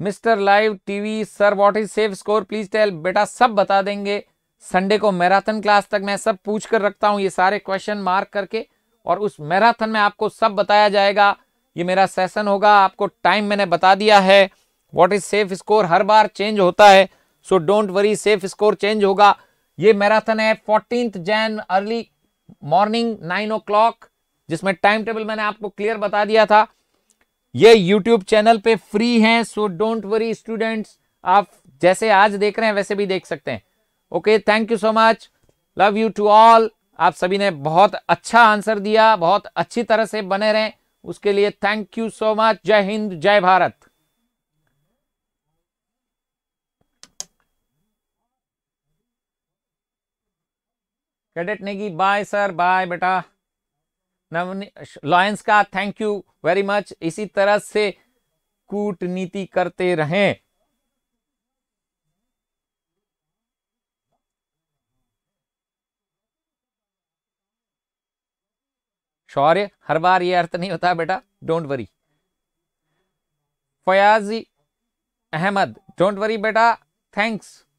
mister live TV sir what is safe score please tell बेटा सब बता देंगे संडे को मैराथन क्लास तक मैं सब पूछ कर रखता हूं ये सारे क्वेश्चन मार्क करके और उस मैराथन में आपको सब बताया जाएगा ये मेरा सेशन होगा आपको टाइम मैंने बता दिया है व्हाट इज सेफ स्कोर हर बार चेंज होता है so don't worry safe score change होगा ये मैराथन है fourteen Jan early morning nine o'clock जिसमें टाइम टेबल मैंने आपको क्लियर बता दिया था ये यूट्यूब चैनल पे फ्री है सो डोंट वरी स्टूडेंट्स आप जैसे आज देख रहे हैं वैसे भी देख सकते हैं okay thank you so much love you too all आप सभी ने बहुत अच्छा आंसर दिया बहुत अच्छी तरह से बने रहे उसके लिए थैंक यू सो मच जय हिंद जय Bharat cadet Negi bye sir bye बेटा नवनी लॉयंस का थैंक यू वेरी मच इसी तरह से कूटनीति करते रहें शौर्य हर बार ये अर्थ नहीं होता बेटा don't worry Fayazi Ahmed don't worry बेटा थैंक्स